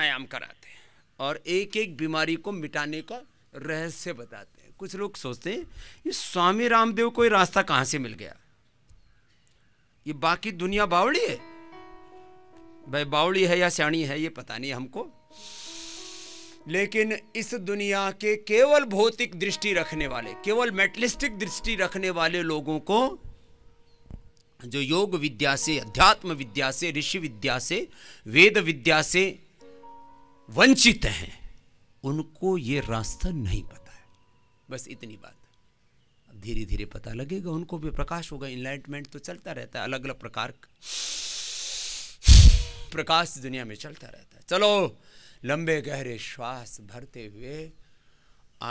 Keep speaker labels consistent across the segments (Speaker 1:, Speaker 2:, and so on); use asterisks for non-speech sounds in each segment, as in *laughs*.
Speaker 1: प्राणायाम कराते हैं और एक एक बीमारी को मिटाने का रहस्य बताते हैं कुछ लोग सोचते हैं ये स्वामी रामदेव को ये रास्ता कहां से मिल गया ये बाकी दुनिया बावड़ी है भाई बावड़ी है या सियाणी है ये पता नहीं हमको लेकिन इस दुनिया के केवल भौतिक दृष्टि रखने वाले केवल मेटलिस्टिक दृष्टि रखने वाले लोगों को जो योग विद्या से अध्यात्म विद्या से ऋषि विद्या से वेद विद्या से वंचित हैं उनको ये रास्ता नहीं पता है बस इतनी बात अब धीरे धीरे पता लगेगा उनको भी प्रकाश होगा इनलाइटमेंट तो चलता रहता है अलग अलग प्रकार प्रकाश दुनिया में चलता रहता है चलो लंबे गहरे श्वास भरते हुए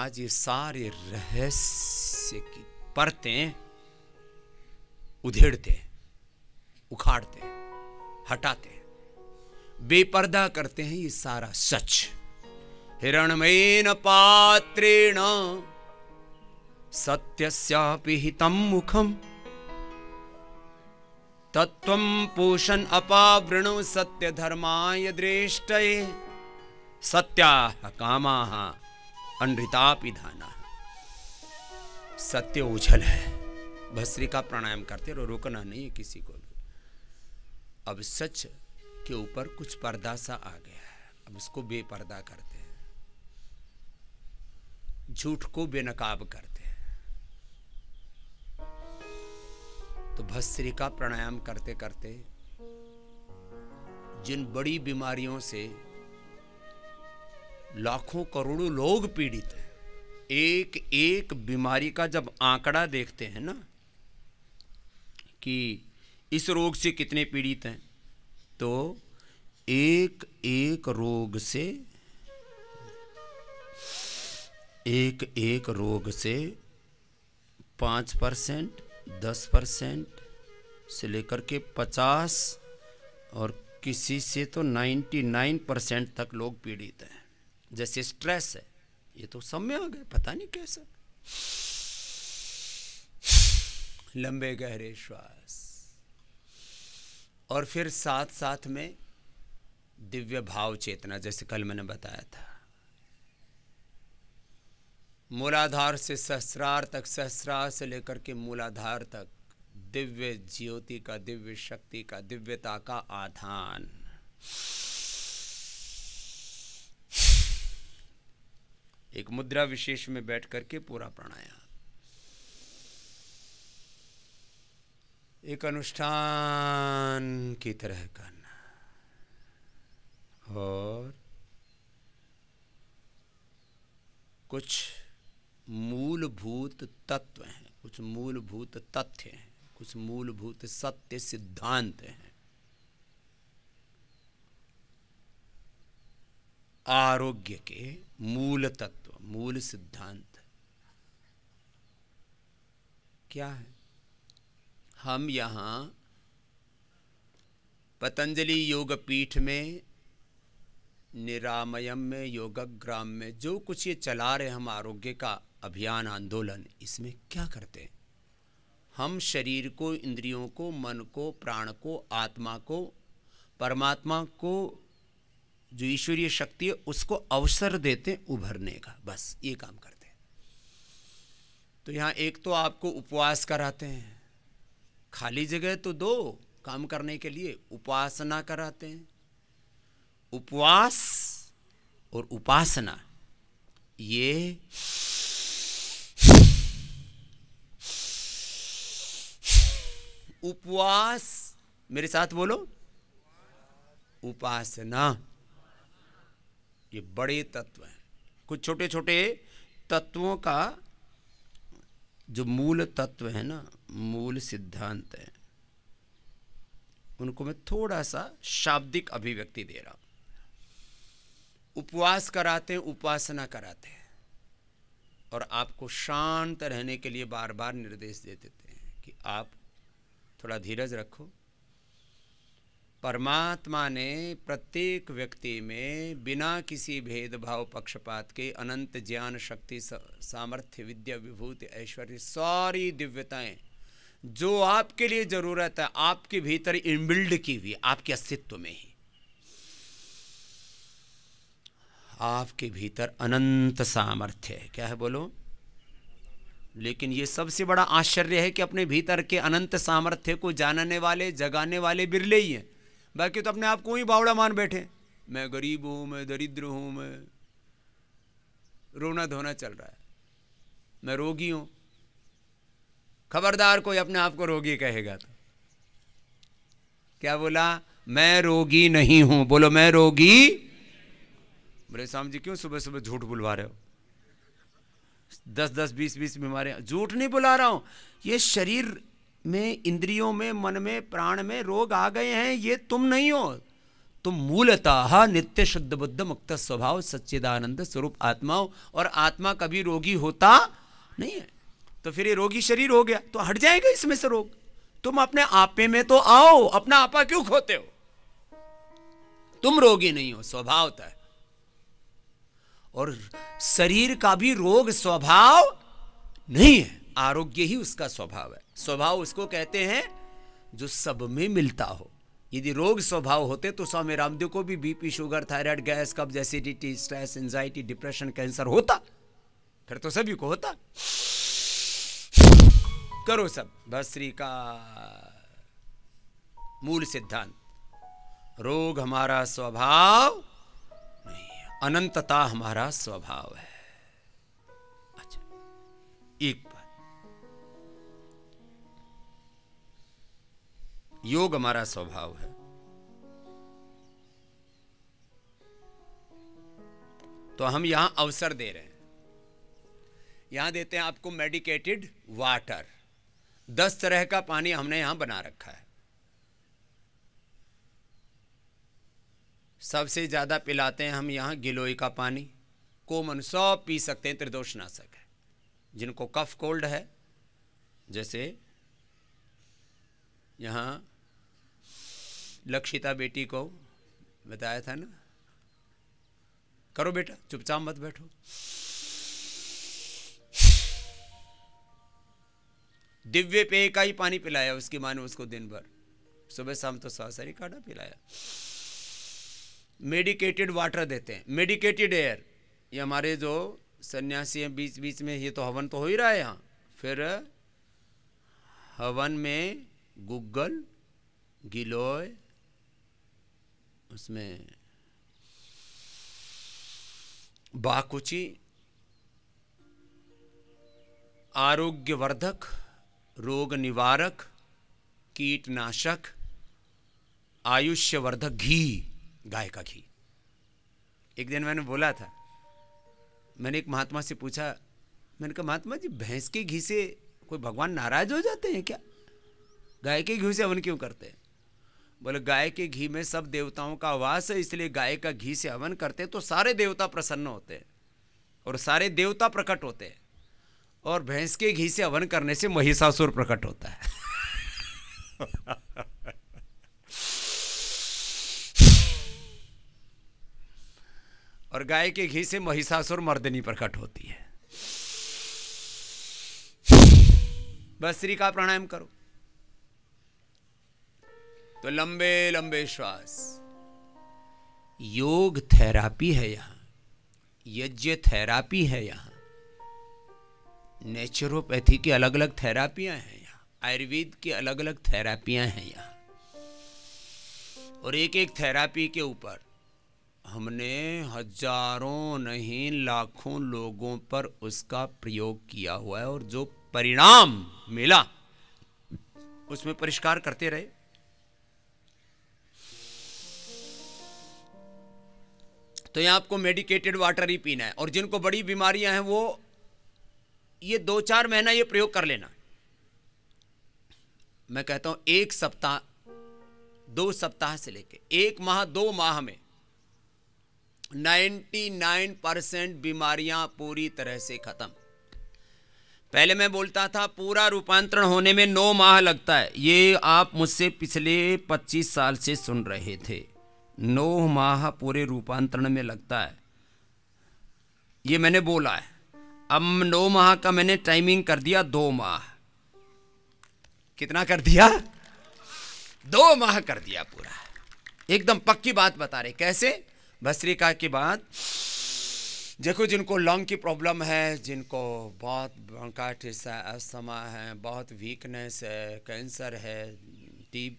Speaker 1: आज ये सारे रहस्य की परतें उधेड़ते उखाड़ते हटाते बेपर्दा करते हैं ये सारा सच हिरणमेन पात्रेण सत्यम मुखम तत्व पोषण अपावृण सत्य धर्माय दृष्ट सत्या कामा अनृतापिधाना सत्य उछल है भस्त्री का प्राणायाम करते रो रोकना नहीं है किसी को भी अब सच के ऊपर कुछ पर्दा सा आ गया है अब इसको बेपर्दा करते हैं झूठ को बेनकाब करते हैं तो भस्त्री का प्राणायाम करते करते जिन बड़ी बीमारियों से लाखों करोड़ों लोग पीड़ित हैं एक एक बीमारी का जब आंकड़ा देखते हैं ना कि इस रोग से कितने पीड़ित हैं तो एक एक रोग से एक एक रोग से पाँच परसेंट दस परसेंट से लेकर के पचास और किसी से तो नाइन्टी नाइन परसेंट तक लोग पीड़ित हैं जैसे स्ट्रेस है ये तो सब में आ गए पता नहीं कैसा लंबे गहरे श्वास और फिर साथ साथ में दिव्य भाव चेतना जैसे कल मैंने बताया था मूलाधार से सहस्रार तक सहस्रार से लेकर के मूलाधार तक दिव्य ज्योति का दिव्य शक्ति का दिव्यता का आधान एक मुद्रा विशेष में बैठ करके पूरा प्राणायाम एक अनुष्ठान की तरह करना और कुछ मूलभूत तत्व हैं कुछ मूलभूत तथ्य हैं कुछ मूलभूत सत्य सिद्धांत हैं आरोग्य के मूल तत्व मूल सिद्धांत क्या है हम यहाँ पतंजलि योगपीठ में निरामयम में योगग्राम में जो कुछ ये चला रहे हम आरोग्य का अभियान आंदोलन इसमें क्या करते हैं हम शरीर को इंद्रियों को मन को प्राण को आत्मा को परमात्मा को जो ईश्वरीय शक्ति है उसको अवसर देते हैं उभरने का बस ये काम करते हैं तो यहाँ एक तो आपको उपवास कराते हैं खाली जगह तो दो काम करने के लिए उपासना कराते हैं उपवास और उपासना ये उपवास मेरे साथ बोलो उपासना ये बड़े तत्व हैं कुछ छोटे छोटे तत्वों का जो मूल तत्व है ना मूल सिद्धांत हैं उनको मैं थोड़ा सा शाब्दिक अभिव्यक्ति दे रहा हूं उपवास कराते हैं उपासना कराते हैं और आपको शांत रहने के लिए बार बार निर्देश दे देते हैं कि आप थोड़ा धीरज रखो परमात्मा ने प्रत्येक व्यक्ति में बिना किसी भेदभाव पक्षपात के अनंत ज्ञान शक्ति सामर्थ्य विद्या विभूति ऐश्वर्य सारी दिव्यताएं जो आपके लिए ज़रूरत है आपके भीतर इनबिल्ड की हुई आपके अस्तित्व में ही आपके भीतर अनंत सामर्थ्य है क्या है बोलो लेकिन ये सबसे बड़ा आश्चर्य है कि अपने भीतर के अनंत सामर्थ्य को जानने वाले जगाने वाले बिरले ही हैं बाकी तो अपने आप को ही बावड़ा मान बैठे मैं गरीब हूं मैं दरिद्र हूं मैं रोना धोना चल रहा है मैं रोगी हूं खबरदार कोई अपने आप को रोगी कहेगा तो क्या बोला मैं रोगी नहीं हूं बोलो मैं रोगी बोले शाम जी क्यों सुबह सुबह झूठ बुलवा रहे हो दस दस बीस बीस बीमारियां झूठ नहीं बुला रहा हूं ये शरीर में इंद्रियों में मन में प्राण में रोग आ गए हैं ये तुम नहीं हो तुम मूलतः नित्य शुद्ध बुद्ध मुक्त स्वभाव सच्चिदानंद स्वरूप आत्मा हो और आत्मा कभी रोगी होता नहीं है तो फिर ये रोगी शरीर हो गया तो हट जाएगा इसमें से रोग तुम अपने आपे में तो आओ अपना आपा क्यों खोते हो तुम रोगी नहीं हो स्वभाव है और शरीर का भी रोग स्वभाव नहीं है आरोग्य ही उसका स्वभाव है स्वभाव उसको कहते हैं जो सब में मिलता हो यदि रोग स्वभाव होते तो स्वामी रामदेव को भी बीपी शुगर थायराइड गैस कब्ज acidity stress anxiety depression cancer होता फिर तो सभी को होता करो सब भस्त्री का मूल सिद्धांत रोग हमारा स्वभाव नहीं अनंतता हमारा स्वभाव है अच्छा एक बात योग हमारा स्वभाव है तो हम यहां अवसर दे रहे हैं यहां देते हैं आपको मेडिकेटेड वाटर दस तरह का पानी हमने यहां बना रखा है सबसे ज़्यादा पिलाते हैं हम यहाँ गिलोई का पानी कोमन सब पी सकते हैं त्रिदोष नाशक है जिनको कफ कोल्ड है जैसे यहाँ लक्षिता बेटी को बताया था ना करो बेटा चुपचाप मत बैठो दिव्य पेय का ही पानी पिलाया उसकी माँ ने उसको दिन भर सुबह शाम तो सासरी काढ़ा पिलाया मेडिकेटेड वाटर देते हैं मेडिकेटेड एयर ये हमारे जो सन्यासी हैं बीच बीच में ये तो हवन तो हो ही रहा है यहाँ फिर हवन में गुग्गल गिलोय उसमें बाकुची आरोग्यवर्धक रोग निवारक कीटनाशक आयुष्यवर्धक घी गाय का घी एक दिन मैंने बोला था मैंने एक महात्मा से पूछा मैंने कहा महात्मा जी भैंस के घी से कोई भगवान नाराज हो जाते हैं क्या गाय के घी से हवन क्यों करते हैं बोले गाय के घी में सब देवताओं का वास है इसलिए गाय का घी से हवन करते हैं तो सारे देवता प्रसन्न होते हैं और सारे देवता प्रकट होते हैं और भैंस के घी से हवन करने से महिषासुर प्रकट होता है और गाय के घी से महिषासुर मर्दनी प्रकट होती है बस श्री का प्राणायाम करो तो लंबे लंबे श्वास योग थेरापी है यहां यज्ञ थेरापी है यहां नेचुरोपैथी की अलग अलग थेरापियां हैं यहाँ आयुर्वेद की अलग अलग थेरापियां हैं यहाँ और एक एक थेरापी के ऊपर हमने हजारों नहीं लाखों लोगों पर उसका प्रयोग किया हुआ है और जो परिणाम मिला उसमें परिष्कार करते रहे तो यहां आपको मेडिकेटेड वाटर ही पीना है और जिनको बड़ी बीमारियां हैं वो ये दो चार महीना ये प्रयोग कर लेना मैं कहता हूं एक सप्ताह दो सप्ताह से लेके एक माह दो माह में 99 परसेंट बीमारियां पूरी तरह से खत्म पहले मैं बोलता था पूरा रूपांतरण होने में नौ माह लगता है ये आप मुझसे पिछले 25 साल से सुन रहे थे नौ माह पूरे रूपांतरण में लगता है ये मैंने बोला है अब नौ माह का मैंने टाइमिंग कर दिया दो माह कितना कर दिया दो माह कर दिया पूरा एकदम पक्की बात बता रहे कैसे भस्त्रिका के बाद देखो जिनको लंग की प्रॉब्लम है जिनको बहुत ब्रोंकाइटिस है अस्थमा है बहुत वीकनेस है कैंसर है टी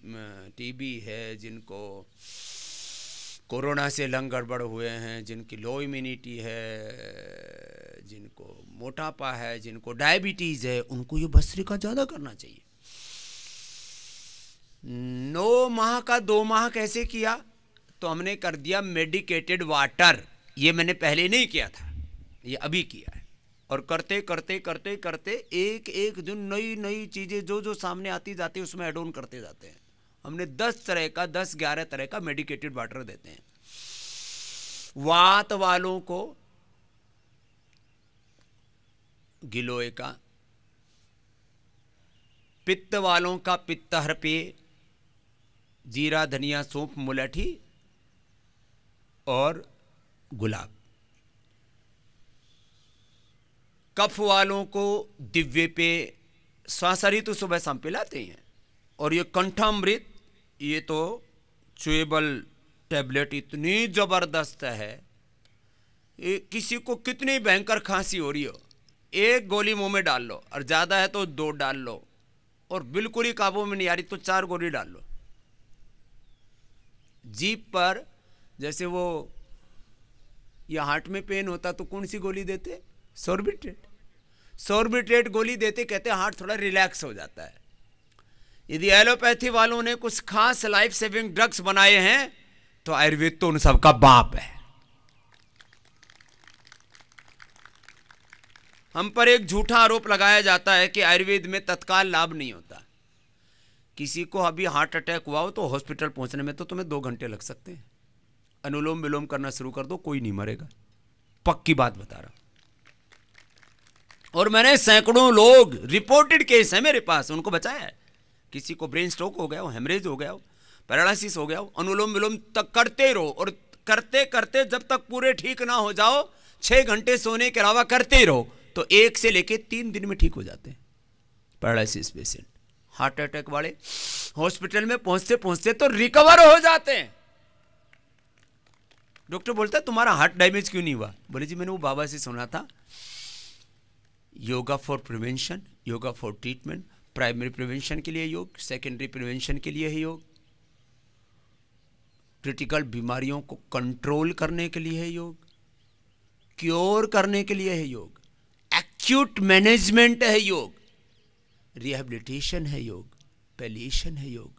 Speaker 1: टीबी है जिनको कोरोना से लंग गड़बड़ हुए हैं जिनकी लो इम्यूनिटी है जिनको मोटापा है जिनको डायबिटीज़ है उनको ये भस्त्री का ज़्यादा करना चाहिए नौ माह का दो माह कैसे किया तो हमने कर दिया मेडिकेटेड वाटर ये मैंने पहले नहीं किया था ये अभी किया है और करते करते करते करते एक एक दिन नई नई चीज़ें जो जो सामने आती जाती है उसमें एड ऑन करते जाते हैं हमने दस तरह का दस ग्यारह तरह का मेडिकेटेड वाटर देते हैं वात वालों को गिलोय का पित्त वालों का हर पे जीरा धनिया सौंप मुलाठी और गुलाब कफ वालों को दिव्य पे सासरी तो सुबह शाम पिलाते हैं और ये कंठामृत ये तो चुएबल टैबलेट इतनी ज़बरदस्त है ये किसी को कितनी भयंकर खांसी हो रही हो एक गोली मुंह में डाल लो और ज़्यादा है तो दो डाल लो और बिल्कुल ही काबू में नहीं आ रही तो चार गोली डाल लो जीप पर जैसे वो या हार्ट में पेन होता तो कौन सी गोली देते सोर्बिट्रेट सोर्बिट्रेट गोली देते कहते हार्ट थोड़ा रिलैक्स हो जाता है यदि एलोपैथी वालों ने कुछ खास लाइफ सेविंग ड्रग्स बनाए हैं तो आयुर्वेद तो उन सबका बाप है हम पर एक झूठा आरोप लगाया जाता है कि आयुर्वेद में तत्काल लाभ नहीं होता किसी को अभी हार्ट अटैक हुआ हो तो हॉस्पिटल पहुंचने में तो तुम्हें दो घंटे लग सकते हैं अनुलोम विलोम करना शुरू कर दो कोई नहीं मरेगा पक्की बात बता रहा हूं और मैंने सैकड़ों लोग रिपोर्टेड केस है मेरे पास उनको बचाया है किसी को ब्रेन स्ट्रोक हो गया हो हेमरेज हो गया हो पैरालिसिस हो गया हो अनुलोम विलोम तक करते रहो और करते करते जब तक पूरे ठीक ना हो जाओ छः घंटे सोने के अलावा करते रहो तो एक से लेके तीन दिन में ठीक हो जाते हैं पैरालिसिस पेशेंट हार्ट अटैक वाले हॉस्पिटल में पहुंचते पहुंचते तो रिकवर हो जाते हैं डॉक्टर बोलता है तुम्हारा हार्ट डैमेज क्यों नहीं हुआ बोले जी मैंने वो बाबा से सुना था yoga for prevention yoga for treatment primary prevention के लिए योग सेकेंडरी प्रिवेंशन के लिए है योग क्रिटिकल बीमारियों को कंट्रोल करने के लिए है योग क्योर करने के लिए है योग एक्यूट मैनेजमेंट है योग रिहेबिलिटेशन है योग पेलिएशन है योग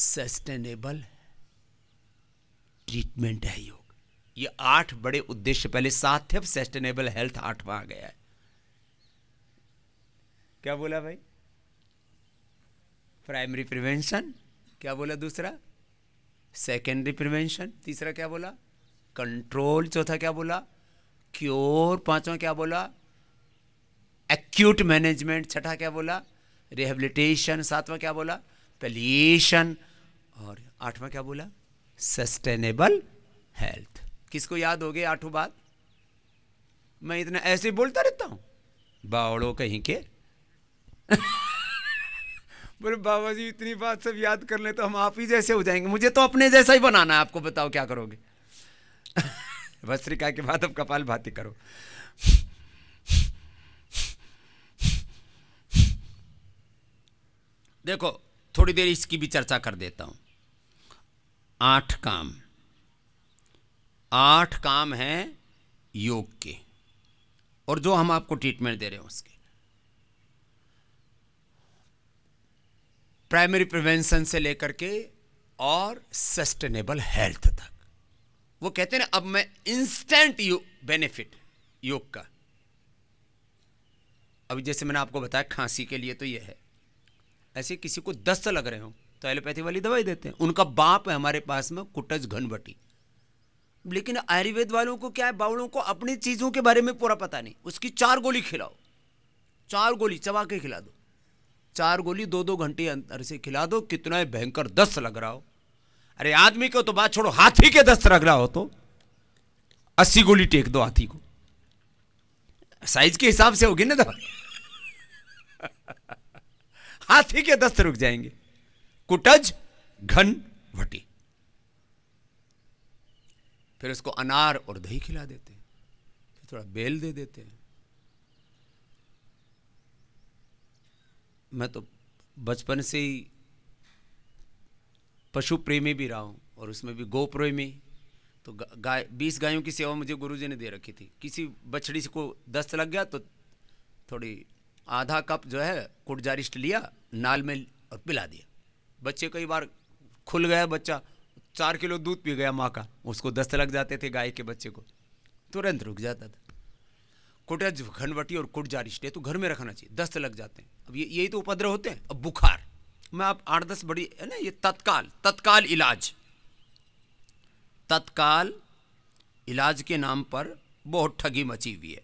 Speaker 1: सस्टेनेबल ट्रीटमेंट है योग ये आठ बड़े उद्देश्य पहले सात थे अब सस्टेनेबल हेल्थ आठवां आ गया है क्या बोला भाई प्राइमरी प्रिवेंशन क्या बोला दूसरा सेकेंडरी प्रिवेंशन तीसरा क्या बोला कंट्रोल चौथा क्या बोला क्योर पांचवा क्या बोला एक्यूट मैनेजमेंट छठा क्या बोला रिहेबिलिटेशन सातवां क्या बोला पलिएशन और आठवां क्या बोला सस्टेनेबल हेल्थ किसको याद हो गया आठों बात मैं इतना ऐसे बोलता रहता हूँ बावड़ो कहीं के बोले बाबा जी इतनी बात सब याद कर ले तो हम आप ही जैसे हो जाएंगे मुझे तो अपने जैसा ही बनाना है आपको बताओ क्या करोगे भस्त्रिका *laughs* के बाद अब कपाल भाती करो देखो थोड़ी देर इसकी भी चर्चा कर देता हूं आठ काम आठ काम हैं योग के और जो हम आपको ट्रीटमेंट दे रहे हैं उसके प्राइमरी प्रिवेंशन से लेकर के और सस्टेनेबल हेल्थ तक वो कहते हैं अब मैं इंस्टेंट यो बेनिफिट योग का अभी जैसे मैंने आपको बताया खांसी के लिए तो ये है ऐसे किसी को दस्त लग रहे हो तो एलोपैथी वाली दवाई देते हैं उनका बाप है हमारे पास में कुटज घनबटी लेकिन आयुर्वेद वालों को क्या है बावड़ों को अपनी चीज़ों के बारे में पूरा पता नहीं उसकी चार गोली खिलाओ चार गोली चबा के खिला दो चार गोली दो दो घंटे अंतर से खिला दो कितना भयंकर दस्त लग रहा हो अरे आदमी को तो बात छोड़ो हाथी के दस्त लग रहा हो तो अस्सी गोली टेक दो हाथी को साइज के हिसाब से होगी ना तो *laughs* हाथी के दस्त रुक जाएंगे कुटज घन भटी फिर उसको अनार और दही खिला देते हैं थोड़ा बेल दे देते हैं मैं तो बचपन से ही पशु प्रेमी भी रहा हूँ और उसमें भी गो प्रेमी तो गाय बीस गायों की सेवा मुझे गुरुजी ने दे रखी थी किसी बछड़ी को दस्त लग गया तो थोड़ी आधा कप जो है कुटजारिस्ट लिया नाल में और पिला दिया बच्चे कई बार खुल गया बच्चा चार किलो दूध पी गया माँ का उसको दस्त लग जाते थे गाय के बच्चे को तुरंत रुक जाता था कोटा घनवटी और कुट जा रिश्ते तो घर में रखना चाहिए दस्त लग जाते हैं अब ये यही तो उपद्रव होते हैं अब बुखार मैं आप आठ दस बड़ी है ना ये तत्काल तत्काल इलाज तत्काल इलाज के नाम पर बहुत ठगी मची हुई है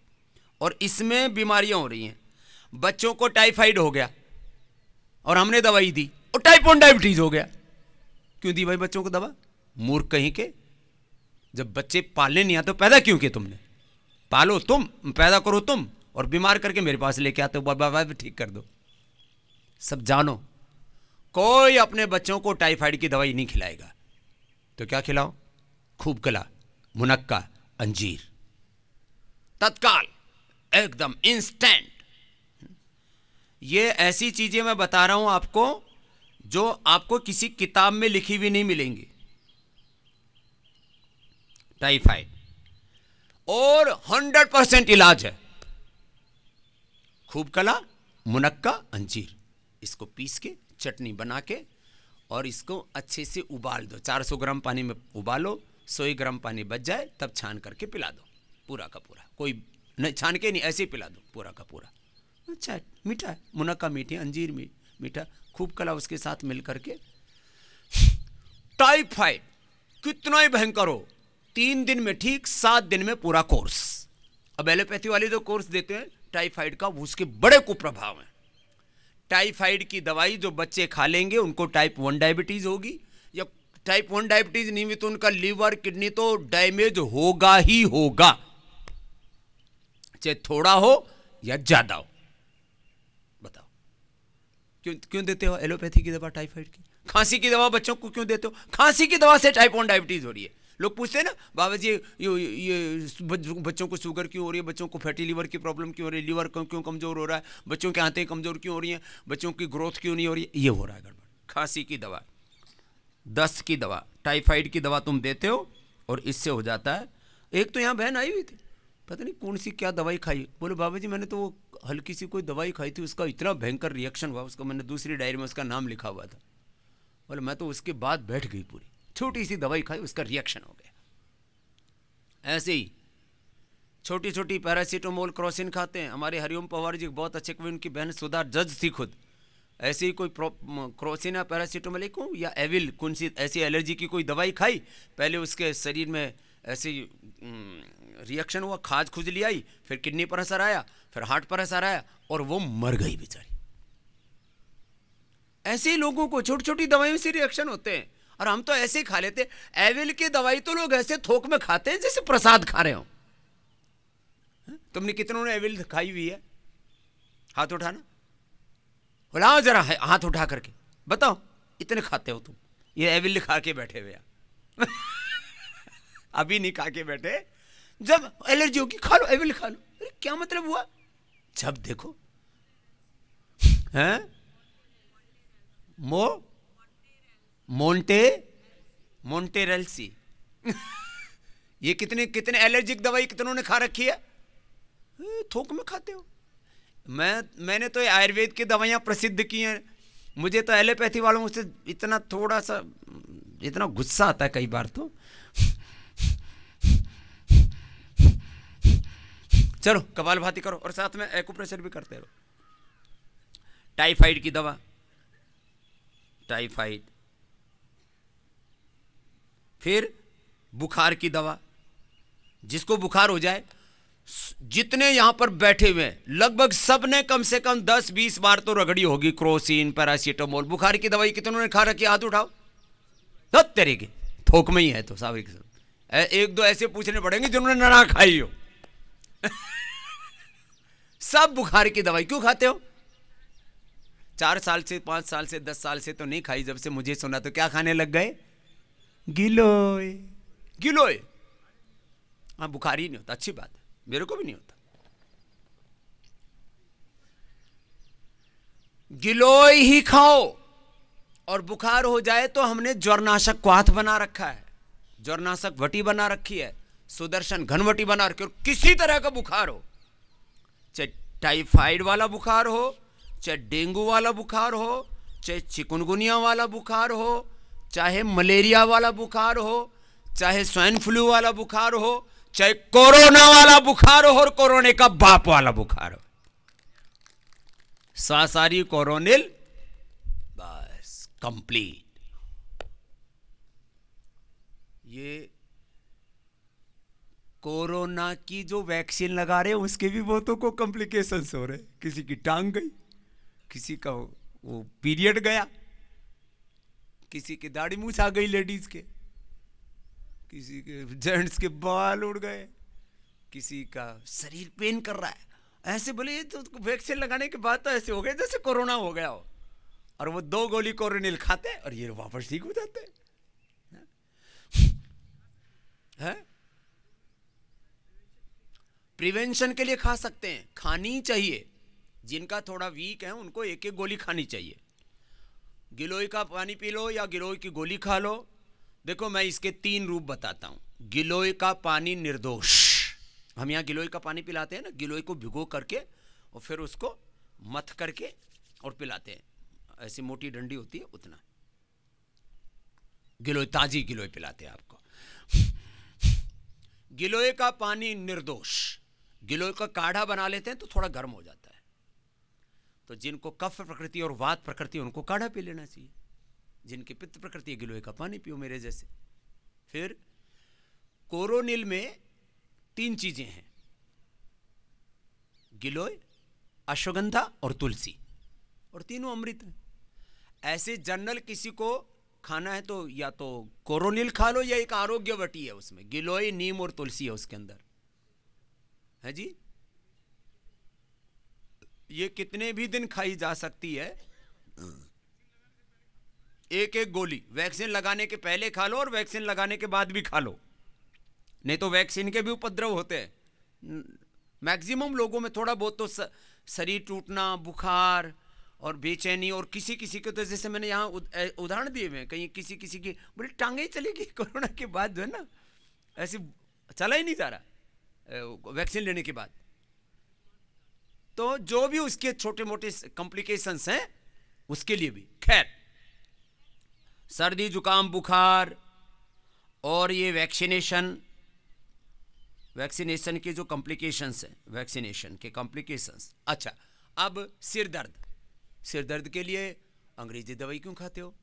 Speaker 1: और इसमें बीमारियां हो रही हैं बच्चों को टाइफाइड हो गया और हमने दवाई दी और टाइप वन डायबिटीज हो गया क्यों दी भाई बच्चों को दवा मूर्ख कहीं के जब बच्चे पालने नहीं आते तो पैदा क्यों किए तुमने पालो तुम पैदा करो तुम और बीमार करके मेरे पास लेके आते हो बाबा ठीक कर दो सब जानो कोई अपने बच्चों को टाइफाइड की दवाई नहीं खिलाएगा तो क्या खिलाओ खूब गला मुनक्का अंजीर तत्काल एकदम इंस्टेंट ये ऐसी चीज़ें मैं बता रहा हूं आपको जो आपको किसी किताब में लिखी हुई नहीं मिलेंगी टाइफाइड और हंड्रेड परसेंट इलाज है खूब कला मुनक्का अंजीर इसको पीस के चटनी बना के और इसको अच्छे से उबाल दो 400 ग्राम पानी में उबालो सौ ग्राम पानी बच जाए तब छान करके पिला दो पूरा का पूरा कोई नहीं छान के नहीं ऐसे ही पिला दो पूरा का पूरा अच्छा है मीठा है मुनक्का मीठे अंजीर मीठा खूब कला उसके साथ मिल करके टाइफाइड कितना ही भयंकर हो तीन दिन में ठीक सात दिन में पूरा कोर्स अब एलोपैथी वाले जो कोर्स देते हैं टाइफाइड का उसके बड़े कुप्रभाव हैं टाइफाइड की दवाई जो बच्चे खा लेंगे उनको टाइप वन डायबिटीज होगी या टाइप वन डायबिटीज नहीं हुई तो उनका लीवर किडनी तो डैमेज होगा ही होगा चाहे थोड़ा हो या ज्यादा हो बताओ क्यों क्यों देते हो एलोपैथी की दवा टाइफाइड की खांसी की दवा बच्चों को क्यों देते हो खांसी की दवा से टाइप वन डायबिटीज हो रही है लोग पूछते हैं ना बाबा जी ये ये बच्चों को शुगर क्यों हो रही है बच्चों को फैटी लीवर की प्रॉब्लम क्यों हो रही है लीवर क्यों कमज़ोर हो रहा है बच्चों के आंतें कमज़ोर क्यों हो रही हैं बच्चों की ग्रोथ क्यों नहीं हो रही है ये हो रहा है गड़बड़ खांसी की दवा दस्त की दवा टाइफाइड की दवा तुम देते हो और इससे हो जाता है एक तो यहाँ बहन आई हुई थी पता नहीं कौन सी क्या दवाई खाई बोले बाबा जी मैंने तो वो हल्की सी कोई दवाई खाई थी उसका इतना भयंकर रिएक्शन हुआ उसका मैंने दूसरी डायरी में उसका नाम लिखा हुआ था बोले मैं तो उसके बाद बैठ गई पूरी छोटी सी दवाई खाई उसका रिएक्शन हो गया ऐसे ही छोटी छोटी पैरासीटोमोल क्रोसिन खाते हैं हमारे हरिओम पवार जी बहुत अच्छे कवि उनकी बहन सुधा जज थी खुद ऐसे ही कोई क्रोसिन या पैरासीटोमोल को या एविल कौन सी ऐसी एलर्जी की कोई दवाई खाई पहले उसके शरीर में ऐसे रिएक्शन हुआ खाज खुजली आई फिर किडनी पर असर आया फिर हार्ट पर असर आया और वो मर गई बेचारी ऐसे ही लोगों को छोटी छोटी दवाइयों से रिएक्शन होते हैं और हम तो ऐसे ही खा लेते एविल की दवाई तो लोग ऐसे थोक में खाते हैं जैसे प्रसाद खा रहे हो तुमने कितनों ने एविल खाई हुई है हाथ उठाना बुलाओ जरा हाथ उठा करके बताओ इतने खाते हो तुम ये एविल खा के बैठे हुए *laughs* अभी नहीं खा के बैठे जब एलर्जी होगी खा लो एविल खा लो अरे क्या मतलब हुआ जब देखो हैं मो मोंटे मोन्टेरेलसी *laughs* ये कितने कितने एलर्जिक दवाई कितनों ने खा रखी है थोक में खाते हो मैं मैंने तो आयुर्वेद की दवाइयाँ प्रसिद्ध की हैं मुझे तो एलोपैथी वालों मुझसे इतना थोड़ा सा इतना गुस्सा आता है कई बार तो चलो कपाल भाती करो और साथ में एकोप्रेशर भी करते रहो टाइफाइड की दवा टाइफाइड फिर बुखार की दवा जिसको बुखार हो जाए जितने यहां पर बैठे हुए हैं लगभग सब ने कम से कम 10-20 बार तो रगड़ी होगी क्रोसिन पैरासीटामोल बुखार की दवाई कितनों ने खा रखी हाथ उठाओ सब तरीके थोक में ही है तो स्वाभाविक सब एक दो ऐसे पूछने पड़ेंगे जिन्होंने ना खाई हो *laughs* सब बुखार की दवाई क्यों खाते हो चार साल से पांच साल से दस साल से तो नहीं खाई जब से मुझे सुना तो क्या खाने लग गए गिलोय गिलोय हाँ बुखार ही नहीं होता अच्छी बात है मेरे को भी नहीं होता गिलोय ही खाओ और बुखार हो जाए तो हमने ज्वरनाशक क्वाथ बना रखा है ज्वरनाशक वटी बना रखी है सुदर्शन घनवटी बना रखी और किसी तरह का बुखार हो चाहे टाइफाइड वाला बुखार हो चाहे डेंगू वाला बुखार हो चाहे चिकुनगुनिया वाला बुखार हो चाहे मलेरिया वाला बुखार हो चाहे स्वाइन फ्लू वाला बुखार हो चाहे कोरोना वाला बुखार हो और कोरोने का बाप वाला बुखार हो सासारी कोरोनिल बस कंप्लीट ये कोरोना की जो वैक्सीन लगा रहे हैं उसके भी बहुतों को कॉम्प्लिकेशंस हो रहे किसी की टांग गई किसी का वो पीरियड गया किसी की दाढ़ी मूछ आ गई लेडीज के किसी के जेंट्स के बाल उड़ गए किसी का शरीर पेन कर रहा है ऐसे बोले ये तो वैक्सीन लगाने के बाद तो ऐसे हो गए जैसे कोरोना हो गया हो और वो दो गोली कोरोनिल खाते और ये वापस ठीक हो जाते हैं प्रिवेंशन *laughs* के लिए खा सकते हैं खानी चाहिए जिनका थोड़ा वीक है उनको एक एक गोली खानी चाहिए गिलोय का पानी पी लो या गिलोय की गोली खा लो देखो मैं इसके तीन रूप बताता हूँ गिलोय का पानी निर्दोष हम यहाँ गिलोय का पानी पिलाते हैं ना गिलोय को भिगो करके और फिर उसको मथ करके और पिलाते हैं ऐसी मोटी डंडी होती है उतना गिलोय ताजी गिलोय पिलाते हैं आपको गिलोय का पानी निर्दोष गिलोय का काढ़ा बना लेते हैं तो थोड़ा गर्म हो जाता है तो जिनको कफ प्रकृति और वात प्रकृति उनको काढ़ा पी लेना चाहिए जिनकी पित्त प्रकृति गिलोय का पानी पियो मेरे जैसे फिर कोरोनिल में तीन चीज़ें हैं गिलोय अश्वगंधा और तुलसी और तीनों अमृत हैं ऐसे जनरल किसी को खाना है तो या तो कोरोनिल खा लो या एक आरोग्यवटी है उसमें गिलोय नीम और तुलसी है उसके अंदर है जी ये कितने भी दिन खाई जा सकती है एक एक गोली वैक्सीन लगाने के पहले खा लो और वैक्सीन लगाने के बाद भी खा लो नहीं तो वैक्सीन के भी उपद्रव होते हैं मैक्सिमम लोगों में थोड़ा बहुत तो शरीर टूटना बुखार और बेचैनी और किसी किसी के तो जैसे मैंने यहाँ उदाहरण दिए हुए कहीं किसी किसी की बोले टांगे ही चलेगी *laughs* कोरोना के बाद जो है ना ऐसे चला ही नहीं जा रहा वैक्सीन लेने के बाद तो जो भी उसके छोटे मोटे कॉम्प्लिकेशंस हैं उसके लिए भी खैर सर्दी जुकाम बुखार और ये वैक्सीनेशन वैक्सीनेशन के जो कॉम्प्लिकेशंस हैं वैक्सीनेशन के कॉम्प्लिकेशंस अच्छा अब सिर दर्द सिर दर्द के लिए अंग्रेजी दवाई क्यों खाते हो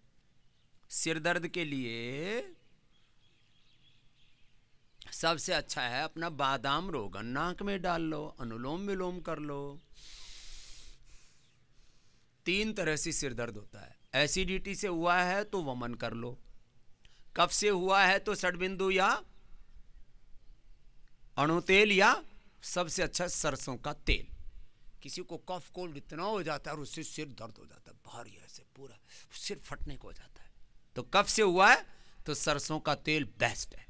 Speaker 1: सिर दर्द के लिए सबसे अच्छा है अपना बादाम रोगन नाक में डाल लो अनुलोम विलोम कर लो तीन तरह से सिर दर्द होता है एसिडिटी से हुआ है तो वमन कर लो कफ से हुआ है तो सडबिंदु या अणुतेल या सबसे अच्छा सरसों का तेल किसी को कफ कोल्ड इतना हो जाता है और उससे सिर दर्द हो जाता है भारी ऐसे पूरा सिर फटने को हो जाता है तो कफ से हुआ है तो सरसों का तेल बेस्ट है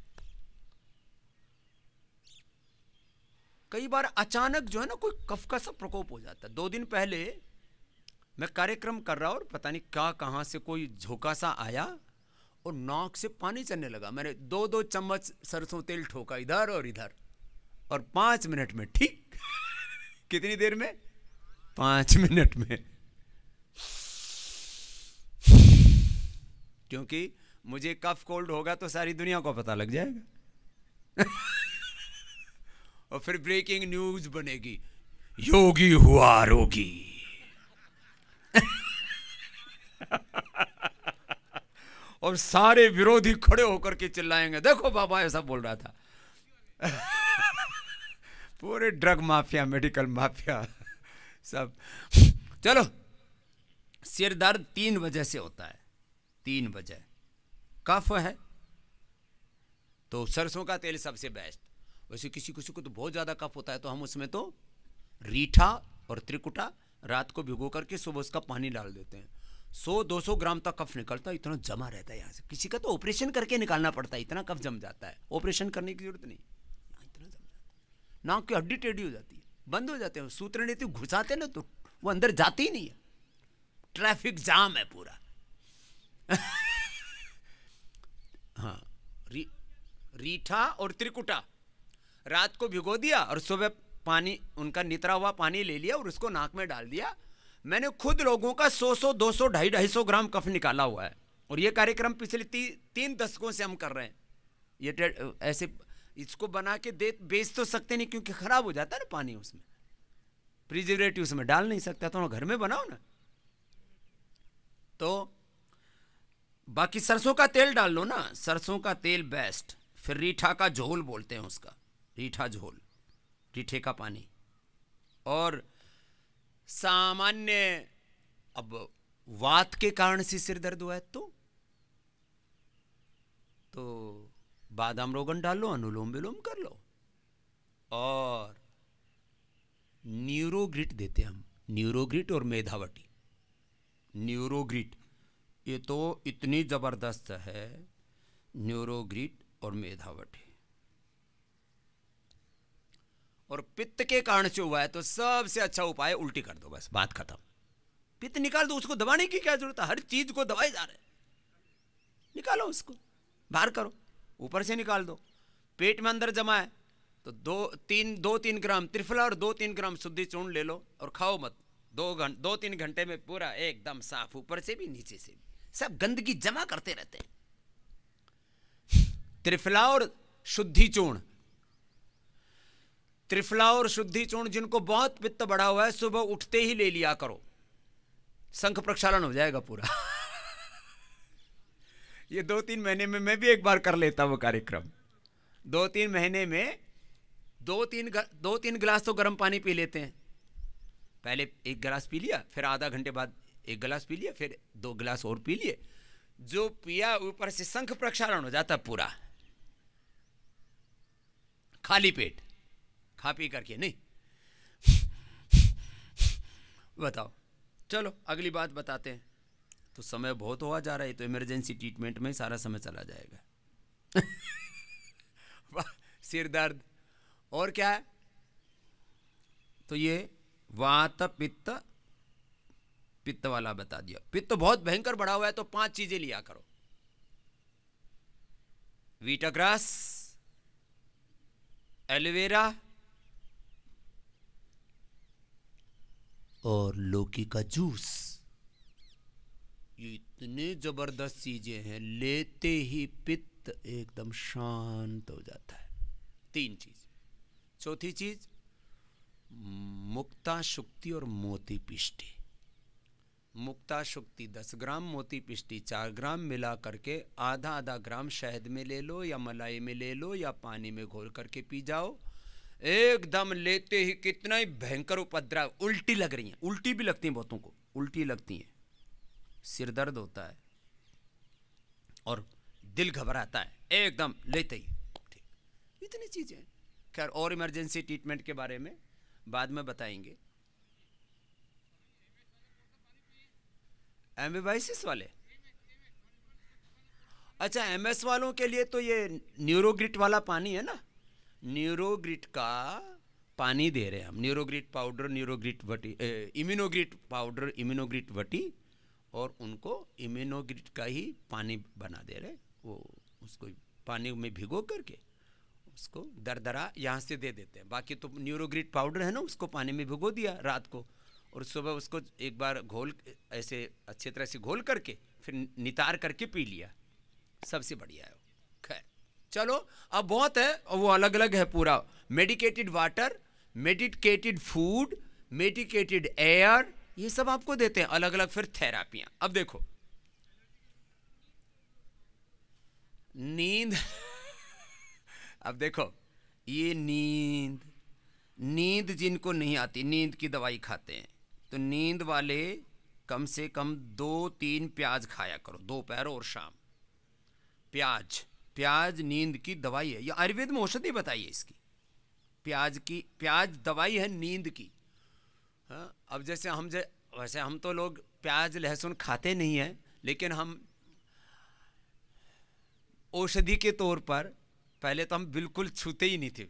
Speaker 1: कई बार अचानक जो है ना कोई कफ का सब प्रकोप हो जाता है दो दिन पहले मैं कार्यक्रम कर रहा और पता नहीं क्या कहाँ से कोई झोंका सा आया और नाक से पानी चलने लगा मैंने दो दो चम्मच सरसों तेल ठोका इधर और इधर और पाँच मिनट में ठीक *laughs* कितनी देर में पाँच मिनट में क्योंकि मुझे कफ कोल्ड होगा तो सारी दुनिया को पता लग जाएगा *laughs* और फिर ब्रेकिंग न्यूज बनेगी योगी हुआ रोगी *laughs* और सारे विरोधी खड़े होकर के चिल्लाएंगे देखो बाबा ऐसा बोल रहा था *laughs* पूरे ड्रग माफिया मेडिकल माफिया सब चलो सिर दर्द तीन वजह से होता है तीन वजह कफ है तो सरसों का तेल सबसे बेस्ट वैसे किसी किसी को तो बहुत ज़्यादा कफ होता है तो हम उसमें तो रीठा और त्रिकुटा रात को भिगो करके सुबह उसका पानी डाल देते हैं 100 दो सौ ग्राम तक कफ निकलता है इतना जमा रहता है यहाँ से किसी का तो ऑपरेशन करके निकालना पड़ता है इतना कफ जम जाता है ऑपरेशन करने की जरूरत नहीं इतना जम जाता है नाक की हड्डी टेढ़ी हो जाती है बंद हो जाते हैं सूत्र नहीं तो घुसाते ना तो वो अंदर जाते ही नहीं है ट्रैफिक जाम है पूरा *laughs* हाँ री, रीठा और त्रिकुटा रात को भिगो दिया और सुबह पानी उनका नितरा हुआ पानी ले लिया और उसको नाक में डाल दिया मैंने खुद लोगों का सौ सौ दो सौ ढाई ढाई सौ ग्राम कफ निकाला हुआ है और ये कार्यक्रम पिछले ती, तीन दशकों से हम कर रहे हैं ये ऐसे इसको बना के दे बेच तो सकते नहीं क्योंकि खराब हो जाता है ना पानी उसमें प्रिजर्वेटिव उसमें डाल नहीं सकता तो घर में बनाओ ना तो बाकी सरसों का तेल डाल लो ना सरसों का तेल बेस्ट फिर रीठा का झोल बोलते हैं उसका रीठा झोल रीठे का पानी और सामान्य अब वात के कारण से सिर दर्द हुआ है तो तो बादाम रोगन डाल लो अनुलोम विलोम कर लो और न्यूरोग्रिट देते हम न्यूरोग्रिट और मेधावटी न्यूरोग्रिट ये तो इतनी ज़बरदस्त है न्यूरोग्रिट और मेधावटी और पित्त के कारण से हुआ है तो सबसे अच्छा उपाय उल्टी कर दो बस बात खत्म पित्त निकाल दो उसको दबाने की क्या जरूरत है हर चीज को दबाए जा रहे निकालो उसको बाहर करो ऊपर से निकाल दो पेट में अंदर जमा है तो दो तीन दो तीन ग्राम त्रिफला और दो तीन ग्राम शुद्धि चूर्ण ले लो और खाओ मत दो घंटे दो तीन घंटे में पूरा एकदम साफ ऊपर से भी नीचे से भी सब गंदगी जमा करते रहते हैं *laughs* त्रिफला और शुद्धि चूर्ण त्रिफला और शुद्धि चूर्ण जिनको बहुत पित्त बढ़ा हुआ है सुबह उठते ही ले लिया करो संख प्रक्षालन हो जाएगा पूरा *laughs* ये दो तीन महीने में मैं भी एक बार कर लेता वो कार्यक्रम दो तीन महीने में दो तीन दो तीन गिलास तो गर्म पानी पी लेते हैं पहले एक गिलास पी लिया फिर आधा घंटे बाद एक गिलास पी लिया फिर दो गिलास और पी लिए जो पिया ऊपर से संख प्रक्षारण हो जाता पूरा खाली पेट खा पी करके नहीं बताओ चलो अगली बात बताते हैं तो समय बहुत हुआ जा रहा है तो इमरजेंसी ट्रीटमेंट में सारा समय चला जाएगा *laughs* सिर दर्द और क्या है तो ये वात पित्त पित्त वाला बता दिया पित्त तो बहुत भयंकर बढ़ा हुआ है तो पांच चीजें लिया करो वीटाग्रास एलोवेरा और लौकी का जूस ये इतने ज़बरदस्त चीज़ें हैं लेते ही पित्त एकदम शांत हो जाता है तीन चीज़ चौथी चीज़ मुक्ता शुक्ति और मोती पिष्टि मुक्ता शुक्ति दस ग्राम मोती पिष्टी चार ग्राम मिला करके आधा आधा ग्राम शहद में ले लो या मलाई में ले लो या पानी में घोल करके पी जाओ एकदम लेते ही कितना ही भयंकर उपद्रव उल्टी लग रही है उल्टी भी लगती है बहुतों को उल्टी लगती है सिर दर्द होता है और दिल घबराता है एकदम लेते ही ठीक इतनी चीज़ें खैर और इमरजेंसी ट्रीटमेंट के बारे में बाद में बताएंगे एम वाले अच्छा एमएस वालों के लिए तो ये न्यूरोग्रिट वाला पानी है ना न्यूरोग्रिट का पानी दे रहे हैं हम न्यूरोग्रिट पाउडर न्यूरोग्रिट वटी इम्यूनोग्रिट पाउडर इम्यूनोग्रिट वटी और उनको इम्यूनोग्रिट का ही पानी बना दे रहे वो उसको पानी में भिगो करके उसको दरदरा यहाँ से दे देते हैं बाकी तो न्यूरोग्रिट पाउडर है ना उसको पानी में भिगो दिया रात को और सुबह उसको एक बार घोल ऐसे अच्छे तरह से घोल करके फिर नितार करके पी लिया सबसे बढ़िया है खैर चलो अब बहुत है और वो अलग अलग है पूरा medicated water medicated food medicated air ये सब आपको देते हैं अलग अलग फिर थेरापियां अब देखो नींद *laughs* अब देखो ये नींद नींद जिनको नहीं आती नींद की दवाई खाते हैं तो नींद वाले कम से कम दो तीन प्याज खाया करो दोपहर और शाम प्याज प्याज नींद की दवाई है या आयुर्वेद में औषधि बताइए इसकी प्याज की प्याज दवाई है नींद की हाँ अब जैसे हम जै वैसे हम तो लोग प्याज लहसुन खाते नहीं हैं लेकिन हम औषधि के तौर पर पहले तो हम बिल्कुल छूते ही नहीं थे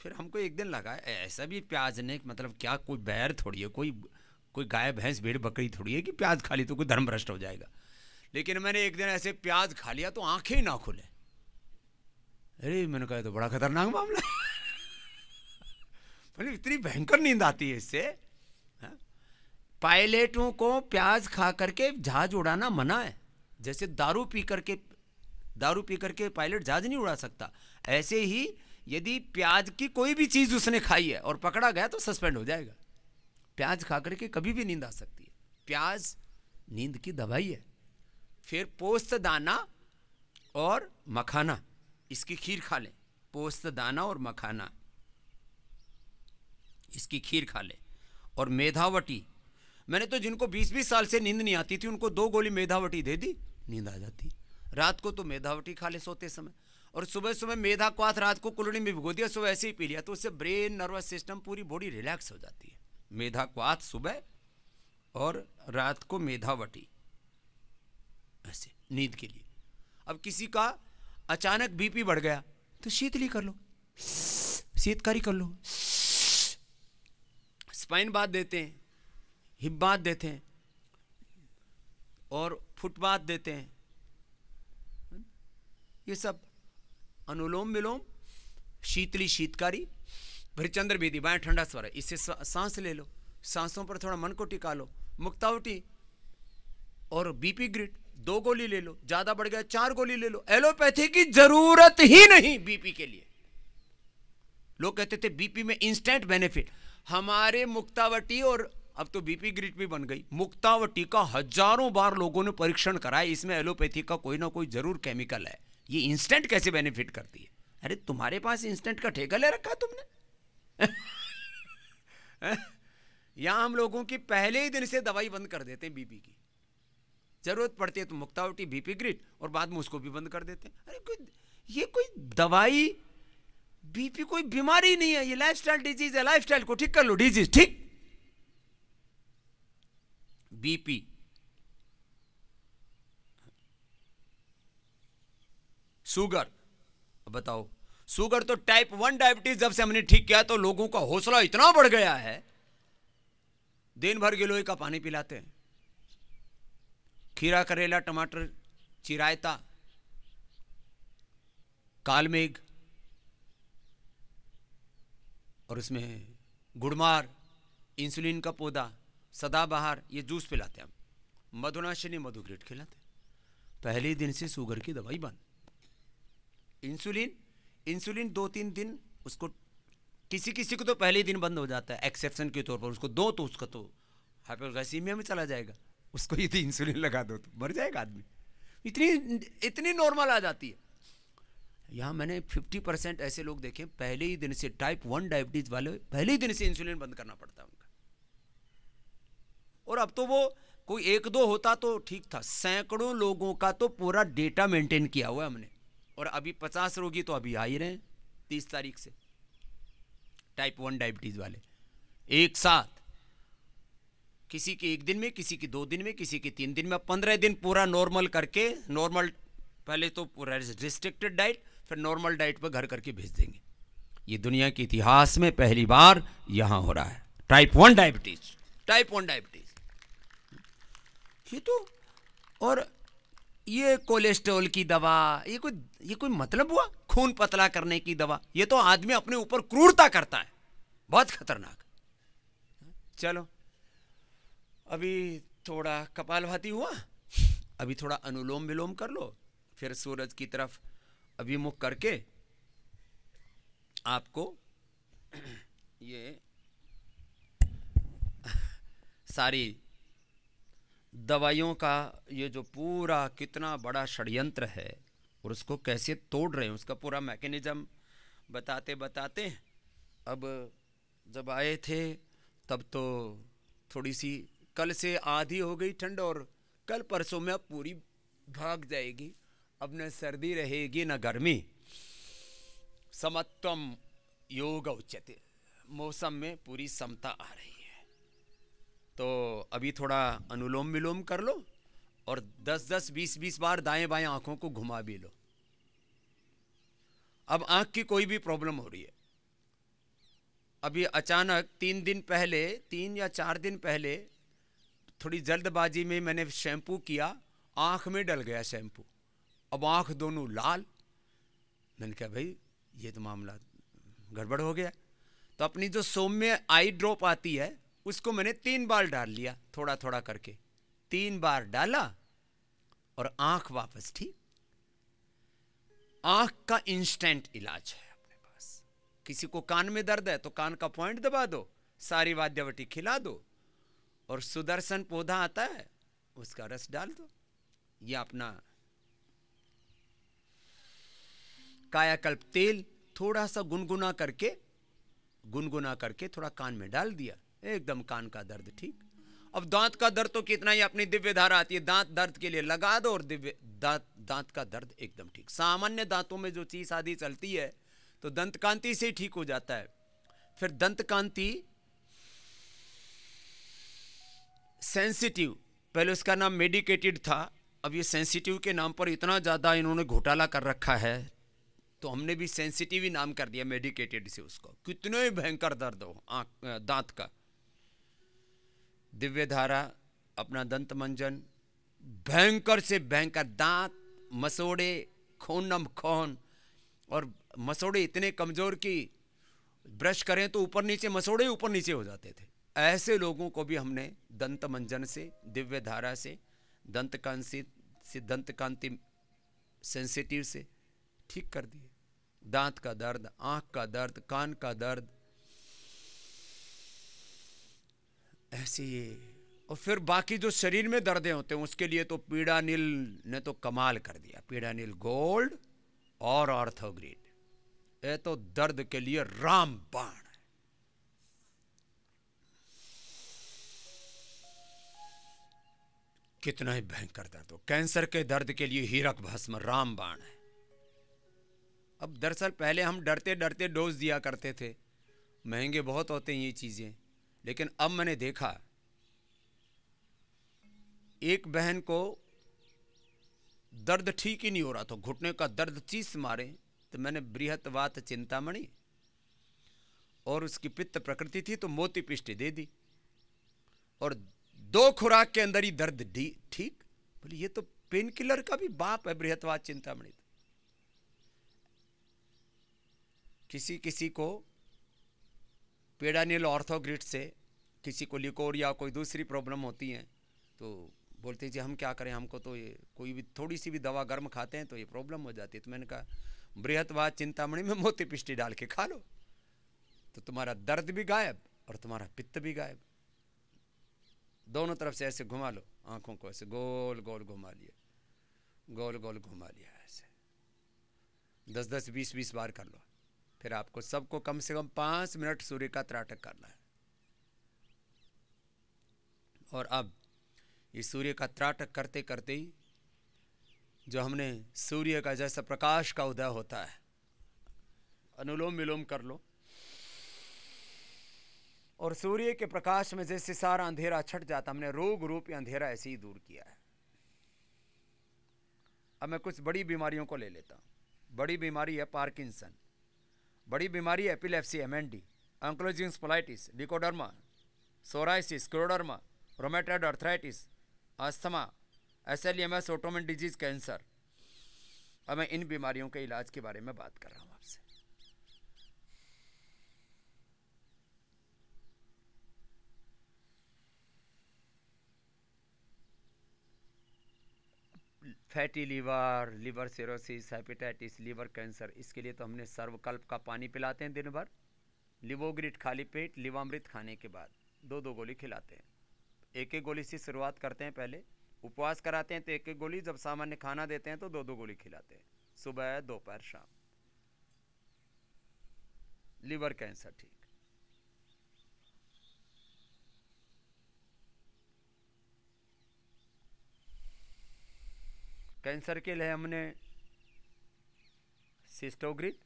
Speaker 1: फिर हमको एक दिन लगा ऐसा भी प्याज ने मतलब क्या कोई बैर थोड़ी है कोई कोई गाय भैंस भेड़ बकरी थोड़ी है कि प्याज खा ली तो कोई धर्म भ्रष्ट हो जाएगा लेकिन मैंने एक दिन ऐसे प्याज खा लिया तो आंखें ही ना खुले अरे मैंने कहा तो बड़ा खतरनाक मामला है *laughs* मतलब इतनी भयंकर नींद आती है इससे हाँ? पायलटों को प्याज खा करके जहाज उड़ाना मना है जैसे दारू पी करके दारू पी करके पायलट जहाज नहीं उड़ा सकता ऐसे ही यदि प्याज की कोई भी चीज़ उसने खाई है और पकड़ा गया तो सस्पेंड हो जाएगा प्याज खा करके कभी भी नींद आ सकती है प्याज नींद की दवाई है फिर पोस्त दाना और मखाना इसकी खीर खा ले पोस्त दाना और मखाना इसकी खीर खा ले और मेधावटी मैंने तो जिनको बीस बीस साल से नींद नहीं आती थी उनको दो गोली मेधावटी दे दी नींद आ जाती रात को तो मेधावटी खा ले सोते समय और सुबह सुबह मेधा क्वाथ रात को कुलड़ी में भिगो दिया सुबह ऐसे ही पी लिया तो उससे ब्रेन नर्वस सिस्टम पूरी बॉडी रिलैक्स हो जाती है मेधा क्वाथ सुबह और रात को मेधावटी ऐसे नींद के लिए अब किसी का अचानक बीपी बढ़ गया तो शीतली कर लो शीतकारी कर लो स्पाइन बात देते हैं हिप बात देते हैं और फुट बात देते हैं ये सब अनुलोम विलोम शीतली शीतकारी भरिचंद्र विधि बाएं ठंडा स्वर है इससे सांस ले लो सांसों पर थोड़ा मन को टिका लो मुक्तावटी और बीपी ग्रिड दो गोली ले लो ज्यादा बढ़ गया चार गोली ले लो एलोपैथी की जरूरत ही नहीं बीपी के लिए लोग कहते थे बीपी में इंस्टेंट बेनिफिट हमारे मुक्तावटी और अब तो बीपी ग्रिड भी बन गई मुक्तावटी का हजारों बार लोगों ने परीक्षण कराया इसमें एलोपैथी का कोई ना कोई जरूर केमिकल है ये इंस्टेंट कैसे बेनिफिट करती है अरे तुम्हारे पास इंस्टेंट का ठेका ले रखा तुमने *laughs* यहां हम लोगों की पहले ही दिन से दवाई बंद कर देते हैं बीपी की ज़रूरत पड़ती है तो मुक्तावटी बीपी ग्रिड और बाद में उसको भी बंद कर देते हैं अरे कोई ये कोई दवाई बीपी कोई बीमारी नहीं है ये लाइफस्टाइल डिजीज है लाइफस्टाइल को ठीक कर लो डिजीज ठीक बीपी शुगर बताओ शुगर तो टाइप वन डायबिटीज जब से हमने ठीक किया तो लोगों का हौसला इतना बढ़ गया है दिन भर गिलोई का पानी पिलाते हैं खीरा करेला टमाटर चिरायता कालमेघ और इसमें गुड़मार इंसुलिन का पौधा सदाबहार ये जूस पिलाते हैं हम मधुनाशिनी मधुग्रेट खिलाते पहले दिन से शुगर की दवाई बंद इंसुलिन इंसुलिन दो तीन दिन उसको किसी किसी को तो पहले दिन बंद हो जाता है एक्सेप्शन के तौर पर उसको दो तो उसका तो हाइपोग्लाइसीमिया में चला जाएगा उसको यदि इंसुलिन तो लगा दो तो मर जाएगा आदमी इतनी इतनी नॉर्मल आ जाती है यहाँ मैंने 50 परसेंट ऐसे लोग देखे पहले ही दिन से टाइप वन डायबिटीज वाले पहले ही दिन से इंसुलिन बंद करना पड़ता है उनका और अब तो वो कोई एक दो होता तो ठीक था सैकड़ों लोगों का तो पूरा डेटा मेंटेन किया हुआ हमने और अभी पचास रोगी तो अभी आ ही रहे हैं तीस तारीख से टाइप वन डायबिटीज वाले एक साथ किसी के एक दिन में किसी के दो दिन में किसी के तीन दिन में पंद्रह दिन पूरा नॉर्मल करके नॉर्मल पहले तो पूरा रिस्ट्रिक्टेड डाइट फिर नॉर्मल डाइट पर घर करके भेज देंगे ये दुनिया के इतिहास में पहली बार यहाँ हो रहा है type one diabetes type one diabetes ये तो और ये कोलेस्ट्रोल की दवा ये कोई ये कोई मतलब हुआ खून पतला करने की दवा ये तो आदमी अपने ऊपर क्रूरता करता है बहुत खतरनाक चलो अभी थोड़ा कपाल भाती हुआ अभी थोड़ा अनुलोम विलोम कर लो फिर सूरज की तरफ अभिमुख करके आपको *clears throat* ये सारी दवाइयों का ये जो पूरा कितना बड़ा षडयंत्र है और उसको कैसे तोड़ रहे हैं उसका पूरा मैकेनिज्म बताते बताते अब जब आए थे तब तो थोड़ी सी कल से आधी हो गई ठंड और कल परसों में अब पूरी भाग जाएगी अब न सर्दी रहेगी न गर्मी समत्वम योग उचित मौसम में पूरी समता आ रही है तो अभी थोड़ा अनुलोम विलोम कर लो और 10-10, 20-20 बार दाएं बाएं आंखों को घुमा भी लो अब आंख की कोई भी प्रॉब्लम हो रही है अभी अचानक तीन दिन पहले तीन या चार दिन पहले थोड़ी जल्दबाजी में मैंने शैम्पू किया आँख में डल गया शैम्पू अब आँख दोनों लाल मैंने कहा भाई ये तो मामला गड़बड़ हो गया तो अपनी जो सौम्य आई ड्रॉप आती है उसको मैंने तीन बार डाल लिया थोड़ा थोड़ा करके तीन बार डाला और आंख वापस ठीक आंख का इंस्टेंट इलाज है अपने पास किसी को कान में दर्द है तो कान का पॉइंट दबा दो सारी वाद्यवटी खिला दो और सुदर्शन पौधा आता है उसका रस डाल दो ये अपना कायाकल्प तेल थोड़ा सा गुनगुना करके गुनगुना करके थोड़ा कान में डाल दिया एकदम कान का दर्द ठीक अब दांत का दर्द तो कितना ही अपनी दिव्य धारा आती है दांत दर्द के लिए लगा दो और दिव्य दांत दांत का दर्द एकदम ठीक सामान्य दांतों में जो चीज आदि चलती है तो दंत कांति से ठीक हो जाता है फिर दंत कांति सेंसिटिव पहले उसका नाम मेडिकेटेड था अब ये सेंसिटिव के नाम पर इतना ज़्यादा इन्होंने घोटाला कर रखा है तो हमने भी सेंसिटिव ही नाम कर दिया मेडिकेटेड से उसको कितने ही भयंकर दर्द हो आँख दांत का दिव्य धारा अपना दंत मंजन भयंकर से भयंकर दांत मसोड़े खून नम खून और मसोड़े इतने कमज़ोर कि ब्रश करें तो ऊपर नीचे मसोड़े ऊपर नीचे हो जाते थे ऐसे लोगों को भी हमने दंत मंजन से दिव्य धारा से दंत कांति से दंत कांति सेंसिटिव से ठीक कर दिए दांत का दर्द आंख का दर्द कान का दर्द ऐसे ये और फिर बाकी जो शरीर में दर्दे होते हैं उसके लिए तो पीड़ा नील ने तो कमाल कर दिया पीड़ा नील गोल्ड और ऑर्थोग्रीड ये तो दर्द के लिए रामबाण कितना ही भयंकर दर्द हो कैंसर के दर्द के लिए हीरक भस्म रामबाण है अब दरअसल पहले हम डरते डरते डोज दिया करते थे महंगे बहुत होते हैं ये चीज़ें लेकिन अब मैंने देखा एक बहन को दर्द ठीक ही नहीं हो रहा था घुटने का दर्द चीस मारे तो मैंने चिंता चिंतामणि और उसकी पित्त प्रकृति थी तो मोती पिष्टि दे दी और दो खुराक के अंदर ही दर्द डी ठीक बोले ये तो पेन किलर का भी बाप है बृहत्वाद चिंतामणि किसी किसी को पेडानियल ऑर्थोग्रिट से किसी को लिकोर या कोई दूसरी प्रॉब्लम होती है तो बोलते जी हम क्या करें हमको तो ये कोई भी थोड़ी सी भी दवा गर्म खाते हैं तो ये प्रॉब्लम हो जाती है तो मैंने कहा बृहत्वाद चिंतामणि में मोती पिष्टी डाल के खा लो तो तुम्हारा दर्द भी गायब और तुम्हारा पित्त भी गायब दोनों तरफ से ऐसे घुमा लो आंखों को ऐसे गोल गोल घुमा लिया गोल गोल घुमा लिया ऐसे दस दस बीस बीस बार कर लो फिर आपको सबको कम से कम पाँच मिनट सूर्य का त्राटक करना है और अब इस सूर्य का त्राटक करते करते ही जो हमने सूर्य का जैसा प्रकाश का उदय होता है अनुलोम विलोम कर लो और सूर्य के प्रकाश में जैसे सारा अंधेरा छट जाता हमने रोग रूप अंधेरा ऐसे ही दूर किया है अब मैं कुछ बड़ी बीमारियों को ले लेता हूँ बड़ी बीमारी है पार्किंसन बड़ी बीमारी है epilepsy M N D ankylosing spondylitis डिकोडर्मा psoriasis scleroderma rheumatoid arthritis asthma S L M S autoimmune disease cancer अब मैं इन बीमारियों के इलाज के बारे में बात कर रहा हूँ fatty liver liver cirrhosis hepatitis liver cancer इसके लिए तो हमने सर्वकल्प का पानी पिलाते हैं दिन भर लिवोग्रिट खाली पेट लिवामृत खाने के बाद दो दो गोली खिलाते हैं एक एक गोली से शुरुआत करते हैं पहले उपवास कराते हैं तो एक एक गोली जब सामान्य खाना देते हैं तो दो दो गोली खिलाते हैं सुबह दोपहर शाम लीवर कैंसर ठीक कैंसर के लिए हमने सिस्टोग्रिप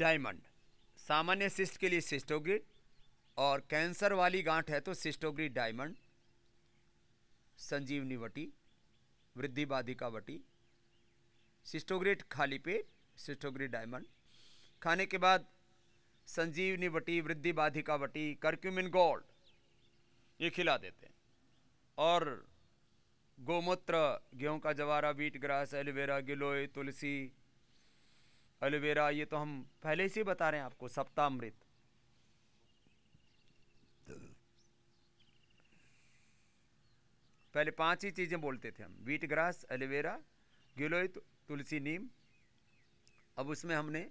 Speaker 1: डायमंड सामान्य सिस्ट के लिए सिस्टोग्रिड और कैंसर वाली गांठ है तो सिस्टोग्रिड डायमंड संजीवनी वटी वृद्धि बाधिका वटी सिस्टोग्रिड खाली पेट सिस्टोग्रिट डायमंड खाने के बाद संजीवनी वटी वृद्धि बाधिका वटी करक्यूमिन गोल्ड ये खिला देते हैं और गोमूत्र गेहूं का जवारा बीट ग्रास एलोवेरा गिलोय तुलसी एलोवेरा ये तो हम पहले से बता रहे हैं आपको सप्तामृत पहले पांच ही चीज़ें बोलते थे हम बीट ग्रास एलोवेरा गिलोय तुलसी नीम अब उसमें हमने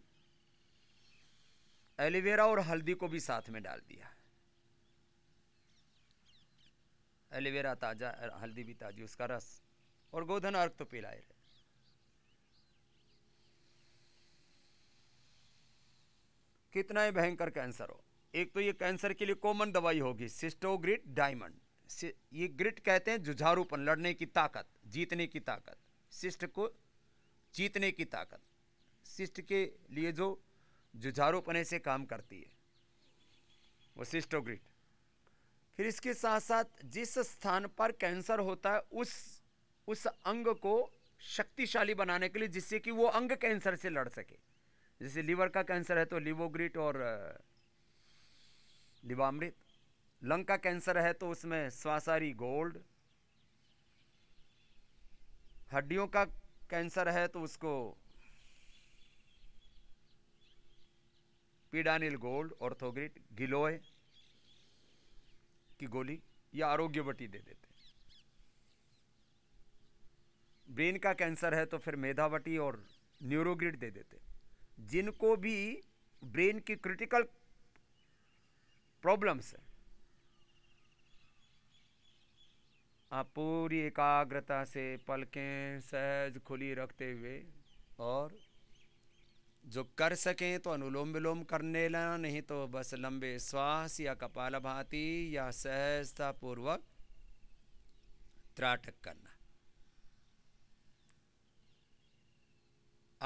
Speaker 1: एलोवेरा और हल्दी को भी साथ में डाल दिया एलोवेरा ताज़ा हल्दी भी ताज़ी उसका रस और गोधन अर्क तो पिलाए रहे कितना ही भयंकर कैंसर हो एक तो ये कैंसर के लिए कॉमन दवाई होगी सिस्टोग्रिट डायमंड ये ग्रिट कहते हैं जुझारूपन लड़ने की ताकत जीतने की ताकत शिष्ट को जीतने की ताकत शिष्ट के लिए जो जुझारूपने से काम करती है वो सिस्टोग्रिट फिर इसके साथ साथ जिस स्थान पर कैंसर होता है उस उस अंग को शक्तिशाली बनाने के लिए जिससे कि वो अंग कैंसर से लड़ सके जैसे लीवर का कैंसर है तो लिवोग्रिट और लिवामृत लंग का कैंसर है तो उसमें स्वासारी गोल्ड हड्डियों का कैंसर है तो उसको पीडानिल गोल्ड ऑर्थोग्रिट गिलोय की गोली या आरोग्यवटी दे देते ब्रेन का कैंसर है तो फिर मेधावटी और न्यूरोग्रिड दे देते जिनको भी ब्रेन की क्रिटिकल प्रॉब्लम्स है आप पूरी एकाग्रता से पलकें सहज खुली रखते हुए और जो कर सकें तो अनुलोम विलोम कर लेना नहीं तो बस लंबे श्वास या कपाल भाती या सहजता पूर्वक त्राटक करना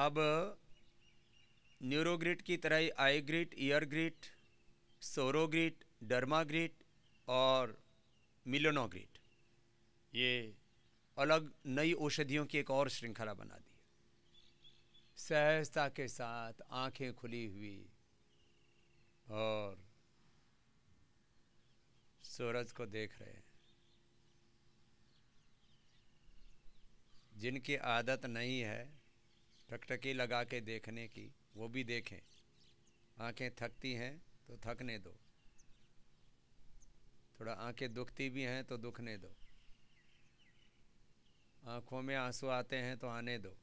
Speaker 1: अब न्यूरोग्रिट की तरह eye grit ear grit Sorogrit Dermagrit और मिलोनोग्रिट ये अलग नई औषधियों की एक और श्रृंखला बना दी सहजता के साथ आंखें खुली हुई और सूरज को देख रहे हैं जिनकी आदत नहीं है टकटकी लगा के देखने की वो भी देखें आंखें थकती हैं तो थकने दो थोड़ा आंखें दुखती भी हैं तो दुखने दो आंखों में आंसू आते हैं तो आने दो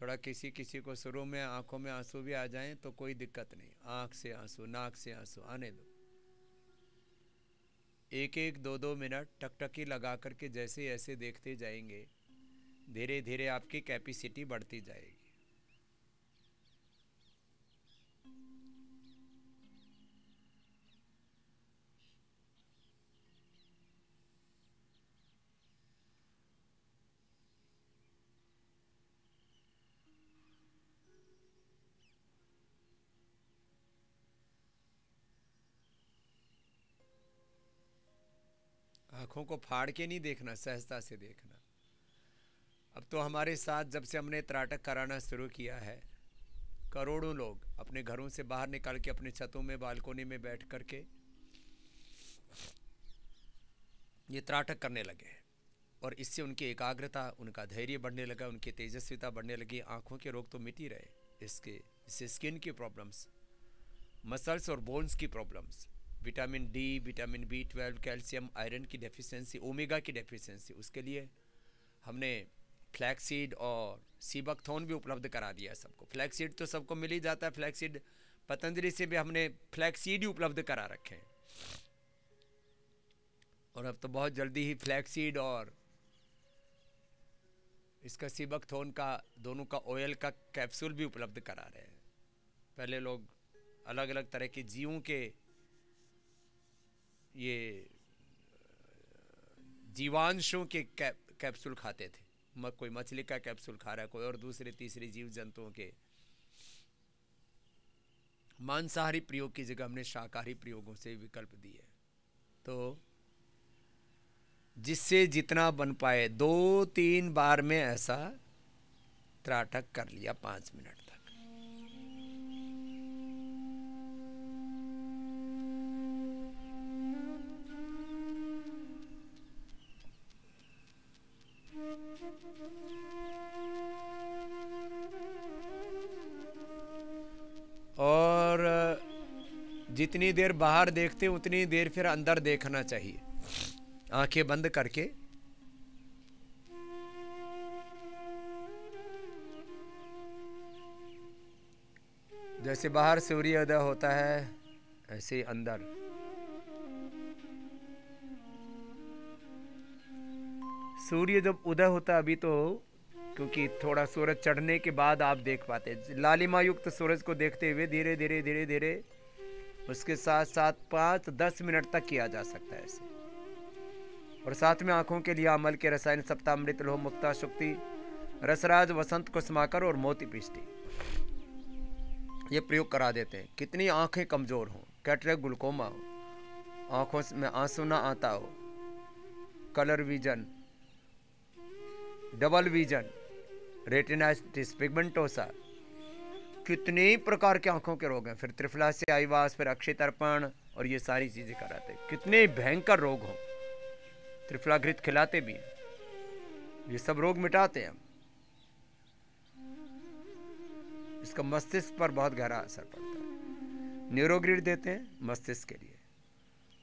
Speaker 1: थोड़ा किसी किसी को शुरू में आंखों में आंसू भी आ जाएं तो कोई दिक्कत नहीं आंख से आंसू नाक से आंसू आने दो एक एक दो दो मिनट टकटकी लगा करके जैसे ऐसे देखते जाएंगे धीरे धीरे आपकी कैपेसिटी बढ़ती जाएगी आँखों को फाड़ के नहीं देखना सहजता से देखना अब तो हमारे साथ जब से हमने त्राटक कराना शुरू किया है करोड़ों लोग अपने घरों से बाहर निकाल के अपने छतों में बालकोनी में बैठ कर के ये त्राटक करने लगे और इससे उनकी एकाग्रता उनका धैर्य बढ़ने लगा उनकी तेजस्विता बढ़ने लगी आँखों के रोग तो मिट ही रहे इसके इससे स्किन की प्रॉब्लम्स मसल्स और बोन्स की problems vitamin D vitamin B twelve calcium iron की डेफिशिएंसी ओमेगा की डेफिशिएंसी उसके लिए हमने फ्लैक्सीड और सीबकथोन भी उपलब्ध करा दिया सबको फ्लैक्सीड तो सबको मिल ही जाता है फ्लैक्सीड पतंजलि से भी हमने फ्लैक्सीड ही उपलब्ध करा रखे हैं और अब तो बहुत जल्दी ही फ्लैक्सीड और इसका सीबकथोन का दोनों का ऑयल का कैप्सूल भी उपलब्ध करा रहे हैं पहले लोग अलग अलग तरह के जीवों के ये जीवांशों के कैप कैप्सूल खाते थे म, कोई मछली का कैप्सूल खा रहा है कोई और दूसरे तीसरे जीव जंतुओं के मांसाहारी प्रयोग की जगह हमने शाकाहारी प्रयोगों से विकल्प दिए तो जिससे जितना बन पाए दो तीन बार में ऐसा त्राटक कर लिया पाँच मिनट तक और जितनी देर बाहर देखते उतनी देर फिर अंदर देखना चाहिए आंखें बंद करके जैसे बाहर सूर्योदय होता है ऐसे अंदर सूर्य जब उदय होता अभी तो क्योंकि थोड़ा सूरज चढ़ने के बाद आप देख पाते लालिमा युक्त सूरज को देखते हुए धीरे धीरे धीरे धीरे उसके साथ साथ पाँच दस मिनट तक किया जा सकता है इसे और साथ में आँखों के लिए अमल के रसायन सप्ताह मृत लोह मुक्ता शुक्ति रसराज वसंत कुसमाकर और मोती पिष्टी ये प्रयोग करा देते हैं कितनी आँखें कमज़ोर हों कैटरे ग्लूकोमा हो आँखों में आंसू ना आता हो colour vision double vision retinitis pigmentosa कितने प्रकार के आंखों के रोग हैं फिर त्रिफला से आईवास फिर अक्षित अर्पण और ये सारी चीज़ें कराते हैं कितने भयंकर रोग हों त्रिफला घृत खिलाते भी हैं ये सब रोग मिटाते हैं इसका मस्तिष्क पर बहुत गहरा असर पड़ता है न्यूरोग्रिड देते हैं मस्तिष्क के लिए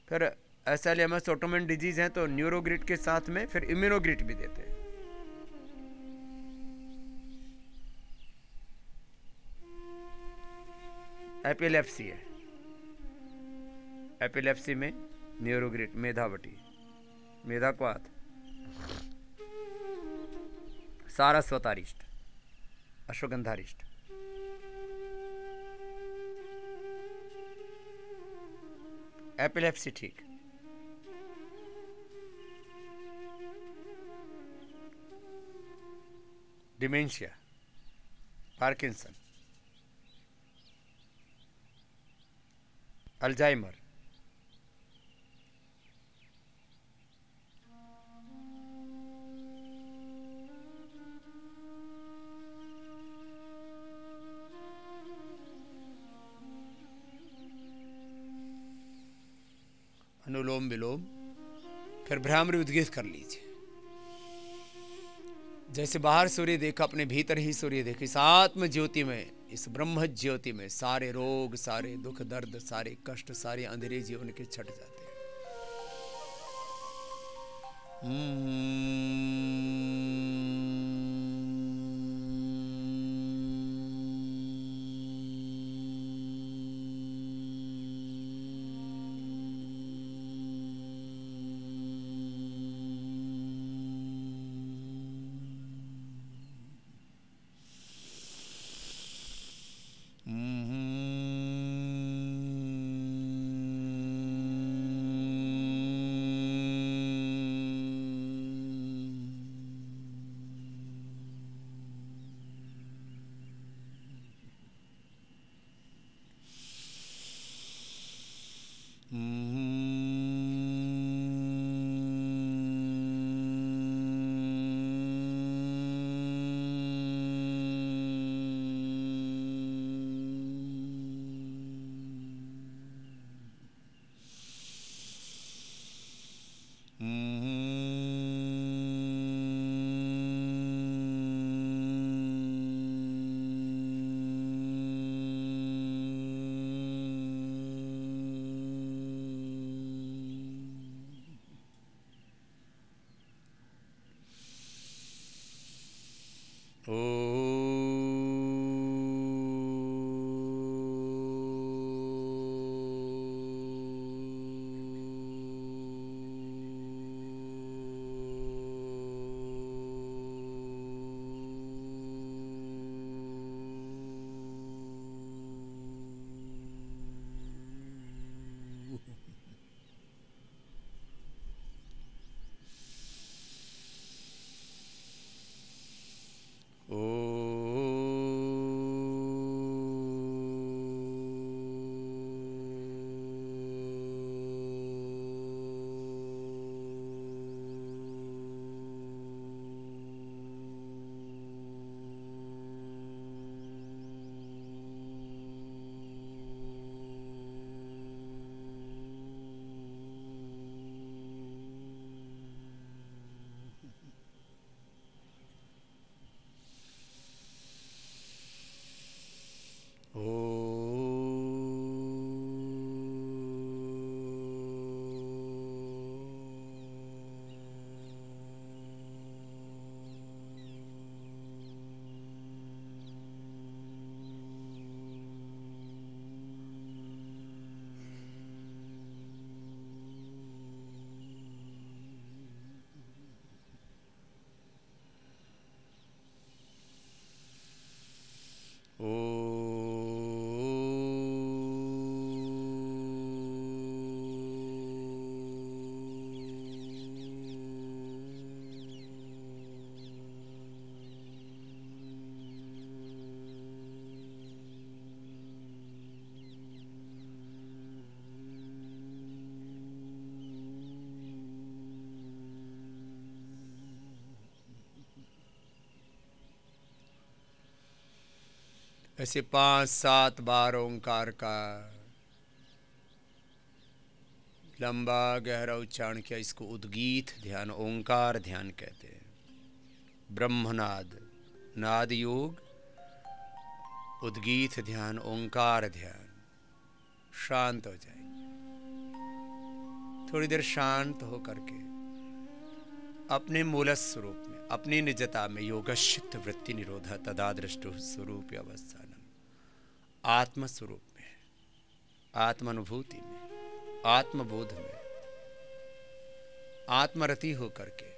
Speaker 1: फिर S L M S autoimmune disease है तो न्यूरोग्रिड के साथ में फिर इम्यूनोग्रिड भी देते हैं एपिलेप्सी है एपिलेप्सी में न्यूरोग्रिट मेधावटी मेधा क्वात सारस्वतारिष्ट अश्वगंधारिष्ट एपिलेप्सी ठीक डिमेंशिया पार्किंसन अल्जाइमर अनुलोम विलोम फिर भ्रामर उद्गीत कर लीजिए जैसे बाहर सूर्य देखा अपने भीतर ही सूर्य देखे इस आत्म ज्योति में इस ब्रह्म ज्योति में सारे रोग सारे दुख दर्द सारे कष्ट सारे अंधेरे जीवन के छट जाते हैं hmm. ऐसे पांच सात बार ओंकार का लंबा गहरा उच्चारण किया इसको उद्गीत ध्यान ओंकार ध्यान कहते हैं ब्रह्मनाद नाद योग उद्गीत ध्यान ओंकार ध्यान शांत हो जाए थोड़ी देर शांत हो करके अपने मूल स्वरूप में अपनी निजता में योगश्चित वृत्ति निरोधा तदादृष्ट स्वरूप अवस्था आत्म स्वरूप में आत्मानुभूति में आत्मबोध में आत्मरति होकर के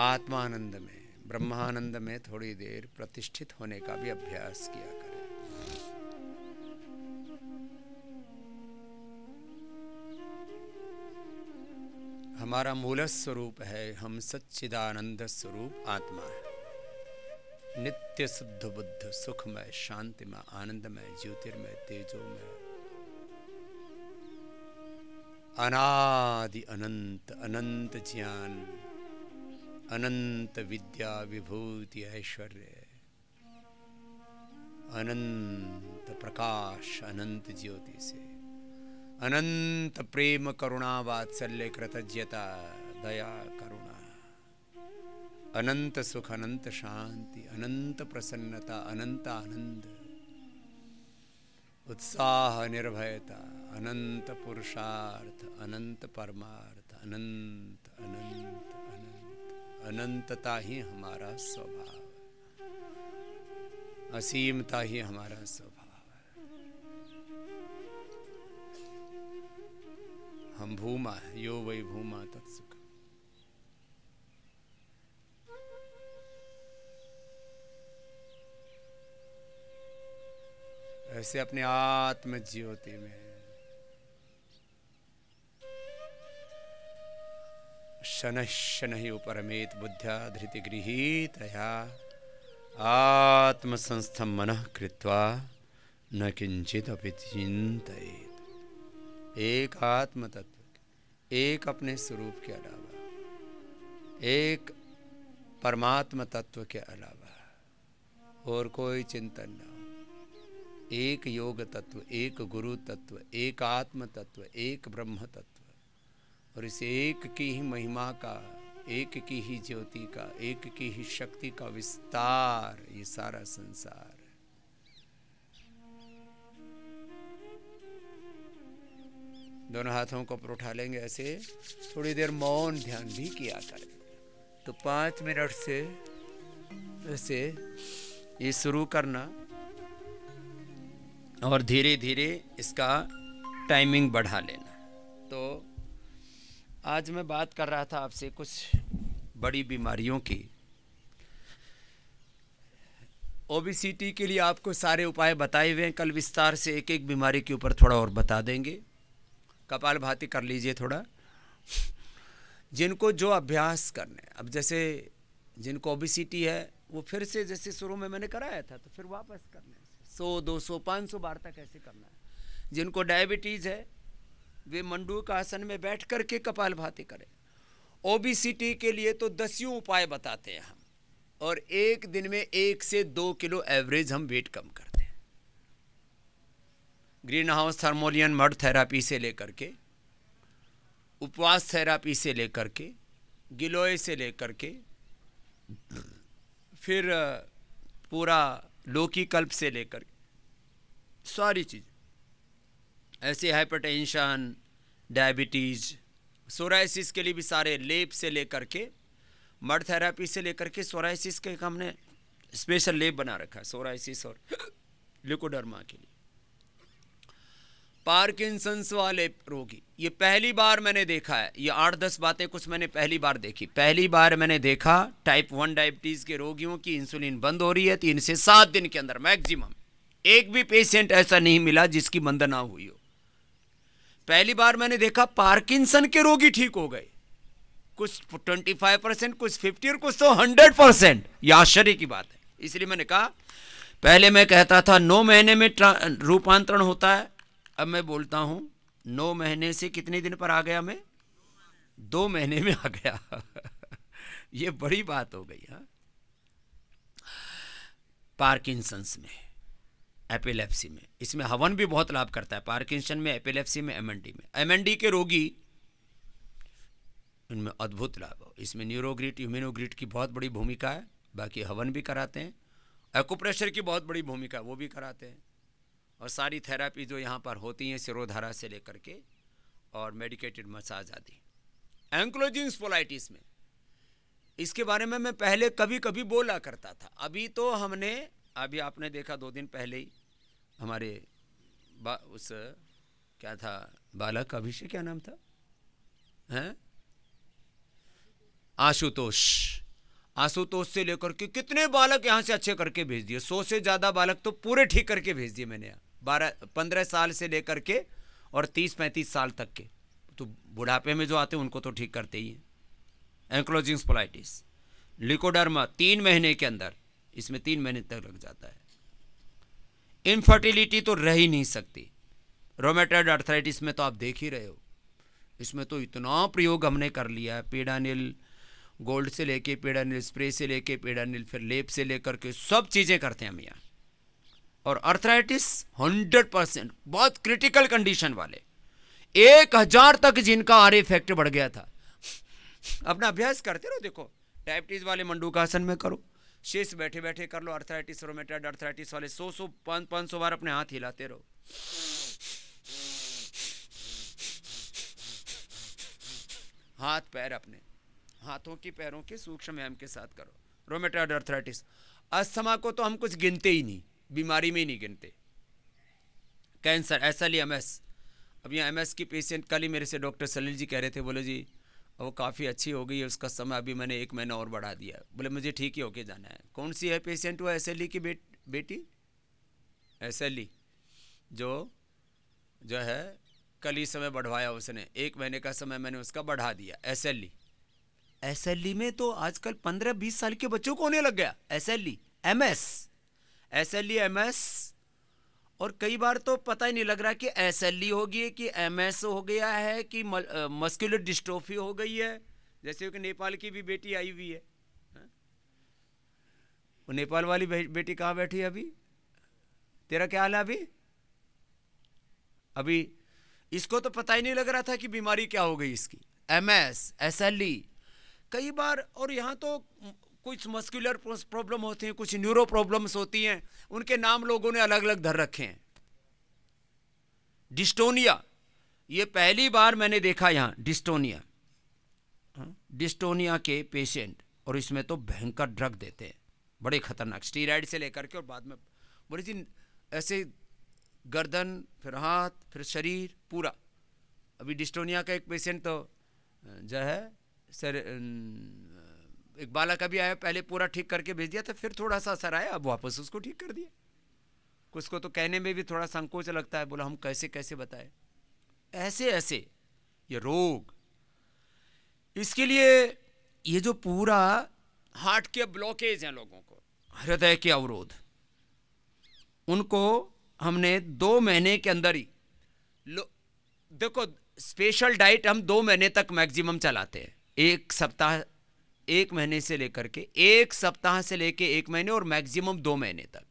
Speaker 1: आत्मानंद में ब्रह्मानंद में थोड़ी देर प्रतिष्ठित होने का भी अभ्यास किया करें हमारा मूल स्वरूप है हम सच्चिदानंद स्वरूप आत्मा है नित्य शुद्ध बुद्ध सुखमय शांतिमय आनंदमय ज्योतिर्मय तेजोमय अनादि अनंत अनंत ज्ञान अनंत विद्या विभूति ऐश्वर्य अनंत प्रकाश अनंत ज्योति से अनंत प्रेम करुणा वात्सल्य कृतज्ञता दया करुणा अनंत सुख अनंत शांति अनंत प्रसन्नता अनंत आनंद उत्साह निर्भयता अनंत पुरुषार्थ अनंत परमार्थ अनंत अनंत अनंत अनंतता ही हमारा स्वभाव असीमता ही हमारा स्वभाव हम भूमा है यो वै भूमा तत्सुख फिर से अपने आत्म ज्योति में शन ही उपरमेत बुद्ध्या धृति आत्म संस्थ मन कृत्वा न किंचित चिंत एक आत्म तत्व एक अपने स्वरूप के अलावा एक परमात्म तत्व के अलावा और कोई चिंतन न एक योग तत्व एक गुरु तत्व एक आत्म तत्व एक ब्रह्म तत्व और इस एक की ही महिमा का एक की ही ज्योति का एक की ही शक्ति का विस्तार ये सारा संसार दोनों हाथों को ऊपर उठा लेंगे ऐसे थोड़ी देर मौन ध्यान भी किया करें तो पाँच मिनट से ऐसे ये शुरू करना और धीरे धीरे इसका टाइमिंग बढ़ा लेना तो आज मैं बात कर रहा था आपसे कुछ बड़ी बीमारियों की ओबिसिटी के लिए आपको सारे उपाय बताए हुए हैं कल विस्तार से एक एक बीमारी के ऊपर थोड़ा और बता देंगे कपाल भाती कर लीजिए थोड़ा जिनको जो अभ्यास करने अब जैसे जिनको ओबिसिटी है वो फिर से जैसे शुरू में मैंने कराया था तो फिर वापस कर लें सौ दो सौ पाँच सौ बार तक ऐसे करना है जिनको डायबिटीज़ है वे मंडू का आसन में बैठ कर के कपाल भाती करें ओबीसीटी के लिए तो दसियों उपाय बताते हैं हम और एक दिन में एक से दो किलो एवरेज हम वेट कम करते हैं ग्रीन हाउस थर्मोलियन मर्ड थेरापी से लेकर के उपवास थेरापी से लेकर के गिलोय से लेकर के फिर पूरा लोकी कल्प से लेकर सारी चीज़ ऐसे हाइपरटेंशन डायबिटीज़ सोराइसिस के लिए भी सारे लेप से लेकर के मर्ड थेरापी से लेकर के सोराइसिस के हमने स्पेशल लेप बना रखा है सोराइसिस और लिकोडर्मा *coughs* के लिए पार्किंसंस वाले रोगी ये पहली बार मैंने देखा है ये आठ दस बातें कुछ मैंने पहली बार देखी पहली बार मैंने देखा टाइप वन डायबिटीज़ के रोगियों की इंसुलिन बंद हो रही है तीन तो से सात दिन के अंदर मैक्सिमम एक भी पेशेंट ऐसा नहीं मिला जिसकी मंद ना हुई हो पहली बार मैंने देखा पार्किंसन के रोगी ठीक हो गए कुछ ट्वेंटी फाइव परसेंट कुछ फिफ्टी और कुछ तो हंड्रेड परसेंट यह आश्चर्य की बात है इसलिए मैंने कहा पहले मैं कहता था नौ महीने में रूपांतरण होता है अब मैं बोलता हूँ नौ महीने से कितने दिन पर आ गया मैं दो महीने में आ गया *laughs* ये बड़ी बात हो गई हाँ पार्किंसंस में एपिलेप्सी में इसमें हवन भी बहुत लाभ करता है पार्किंसन में एपिलेप्सी में एमएनडी में एमएनडी के रोगी इनमें अद्भुत लाभ हो इसमें न्यूरोग्रिट ह्यूमिनोग्रिट की बहुत बड़ी भूमिका है बाकी हवन भी कराते हैं एक्ोप्रेशर की बहुत बड़ी भूमिका वो भी कराते हैं और सारी थेरापी जो यहाँ पर होती हैं सिरोधारा से लेकर के और मेडिकेटेड मसाज आदि एंक्लोजिंग स्पोलाइटिस में इसके बारे में मैं पहले कभी कभी बोला करता था अभी तो हमने अभी आपने देखा दो दिन पहले ही हमारे बा उस क्या था बालक अभिषेक क्या नाम था हैं आशुतोष आशुतोष से लेकर के कितने बालक यहाँ से अच्छे करके भेज दिए सौ से ज़्यादा बालक तो पूरे ठीक करके भेज दिए मैंने यहाँ बारह पंद्रह साल से लेकर के और तीस पैंतीस साल तक के तो बुढ़ापे में जो आते हैं उनको तो ठीक करते ही हैं एंक्लोजिंग स्पोलाइटिस लिकोडर्मा तीन महीने के अंदर इसमें तीन महीने तक लग जाता है इनफर्टिलिटी तो रह ही नहीं सकती रोमेटेड अर्थराइटिस में तो आप देख ही रहे हो इसमें तो इतना प्रयोग हमने कर लिया है पेडानिल गोल्ड से लेके पेडानिल स्प्रे से लेके पेडानिल फिर लेप से लेकर के सब चीज़ें करते हैं हम यहाँ और अर्थराइटिस 100 परसेंट बहुत क्रिटिकल कंडीशन वाले एक हजार तक जिनका आर इफेक्ट बढ़ गया था अपना अभ्यास करते रहो देखो डायबिटीज वाले मंडूकासन में करो शेष बैठे बैठे कर लो अर्थराइटिस रोमेटाइड अर्थराइटिस वाले सौ सौ पाँच पाँच सौ बार अपने हाथ हिलाते रहो हाथ पैर अपने हाथों की पैरों के सूक्ष्म व्यायाम के साथ करो रोमेटाइड अर्थराइटिस अस्थमा को तो हम कुछ गिनते ही नहीं बीमारी में ही नहीं गिनते कैंसर ऐसा लिए एम अब यहाँ एम की पेशेंट कल ही मेरे से डॉक्टर सलील जी कह रहे थे बोले जी वो काफ़ी अच्छी हो गई है उसका समय अभी मैंने एक महीना और बढ़ा दिया बोले मुझे ठीक ही होके जाना है कौन सी है पेशेंट वो एस एल ई की बेट बेटी एस एल ई जो जो है कल ही समय बढ़वाया उसने एक महीने का समय मैंने उसका बढ़ा दिया S L E S L E में तो आजकल पंद्रह बीस साल के बच्चों को होने लग गया S L E M S S L E M S और कई बार तो पता ही नहीं लग रहा कि एस एल ई होगी कि एम एस हो गया है कि मस्कुलर डिस्ट्रोफी हो गई है जैसे कि नेपाल की भी बेटी आई हुई है हाँ? वो नेपाल वाली बेटी कहाँ बैठी है अभी तेरा क्या हाल है अभी अभी इसको तो पता ही नहीं लग रहा था कि बीमारी क्या हो गई इसकी M S S L E कई बार और यहाँ तो कुछ मस्कुलर प्रॉब्लम होती हैं कुछ न्यूरो प्रॉब्लम्स होती हैं उनके नाम लोगों ने अलग अलग धर रखे हैं डिस्टोनिया ये पहली बार मैंने देखा यहाँ डिस्टोनिया हाँ, डिस्टोनिया के पेशेंट और इसमें तो भयंकर ड्रग देते हैं बड़े खतरनाक स्टीराइड से लेकर के और बाद में बोले जी ऐसे गर्दन फिर हाथ फिर शरीर पूरा अभी डिस्टोनिया का एक पेशेंट तो जो है सर इकबाला का भी आया पहले पूरा ठीक करके भेज दिया था तो फिर थोड़ा सा असर आया अब वापस उसको ठीक कर दिया कुछ को तो कहने में भी थोड़ा संकोच लगता है बोला हम कैसे कैसे बताएं ऐसे ऐसे ये रोग इसके लिए ये जो पूरा हार्ट के ब्लॉकेज हैं लोगों को हृदय के अवरोध उनको हमने दो महीने के अंदर ही देखो स्पेशल डाइट हम दो महीने तक मैक्सिमम चलाते हैं एक सप्ताह एक महीने से लेकर के एक सप्ताह से लेकर एक महीने और मैक्सिमम दो महीने तक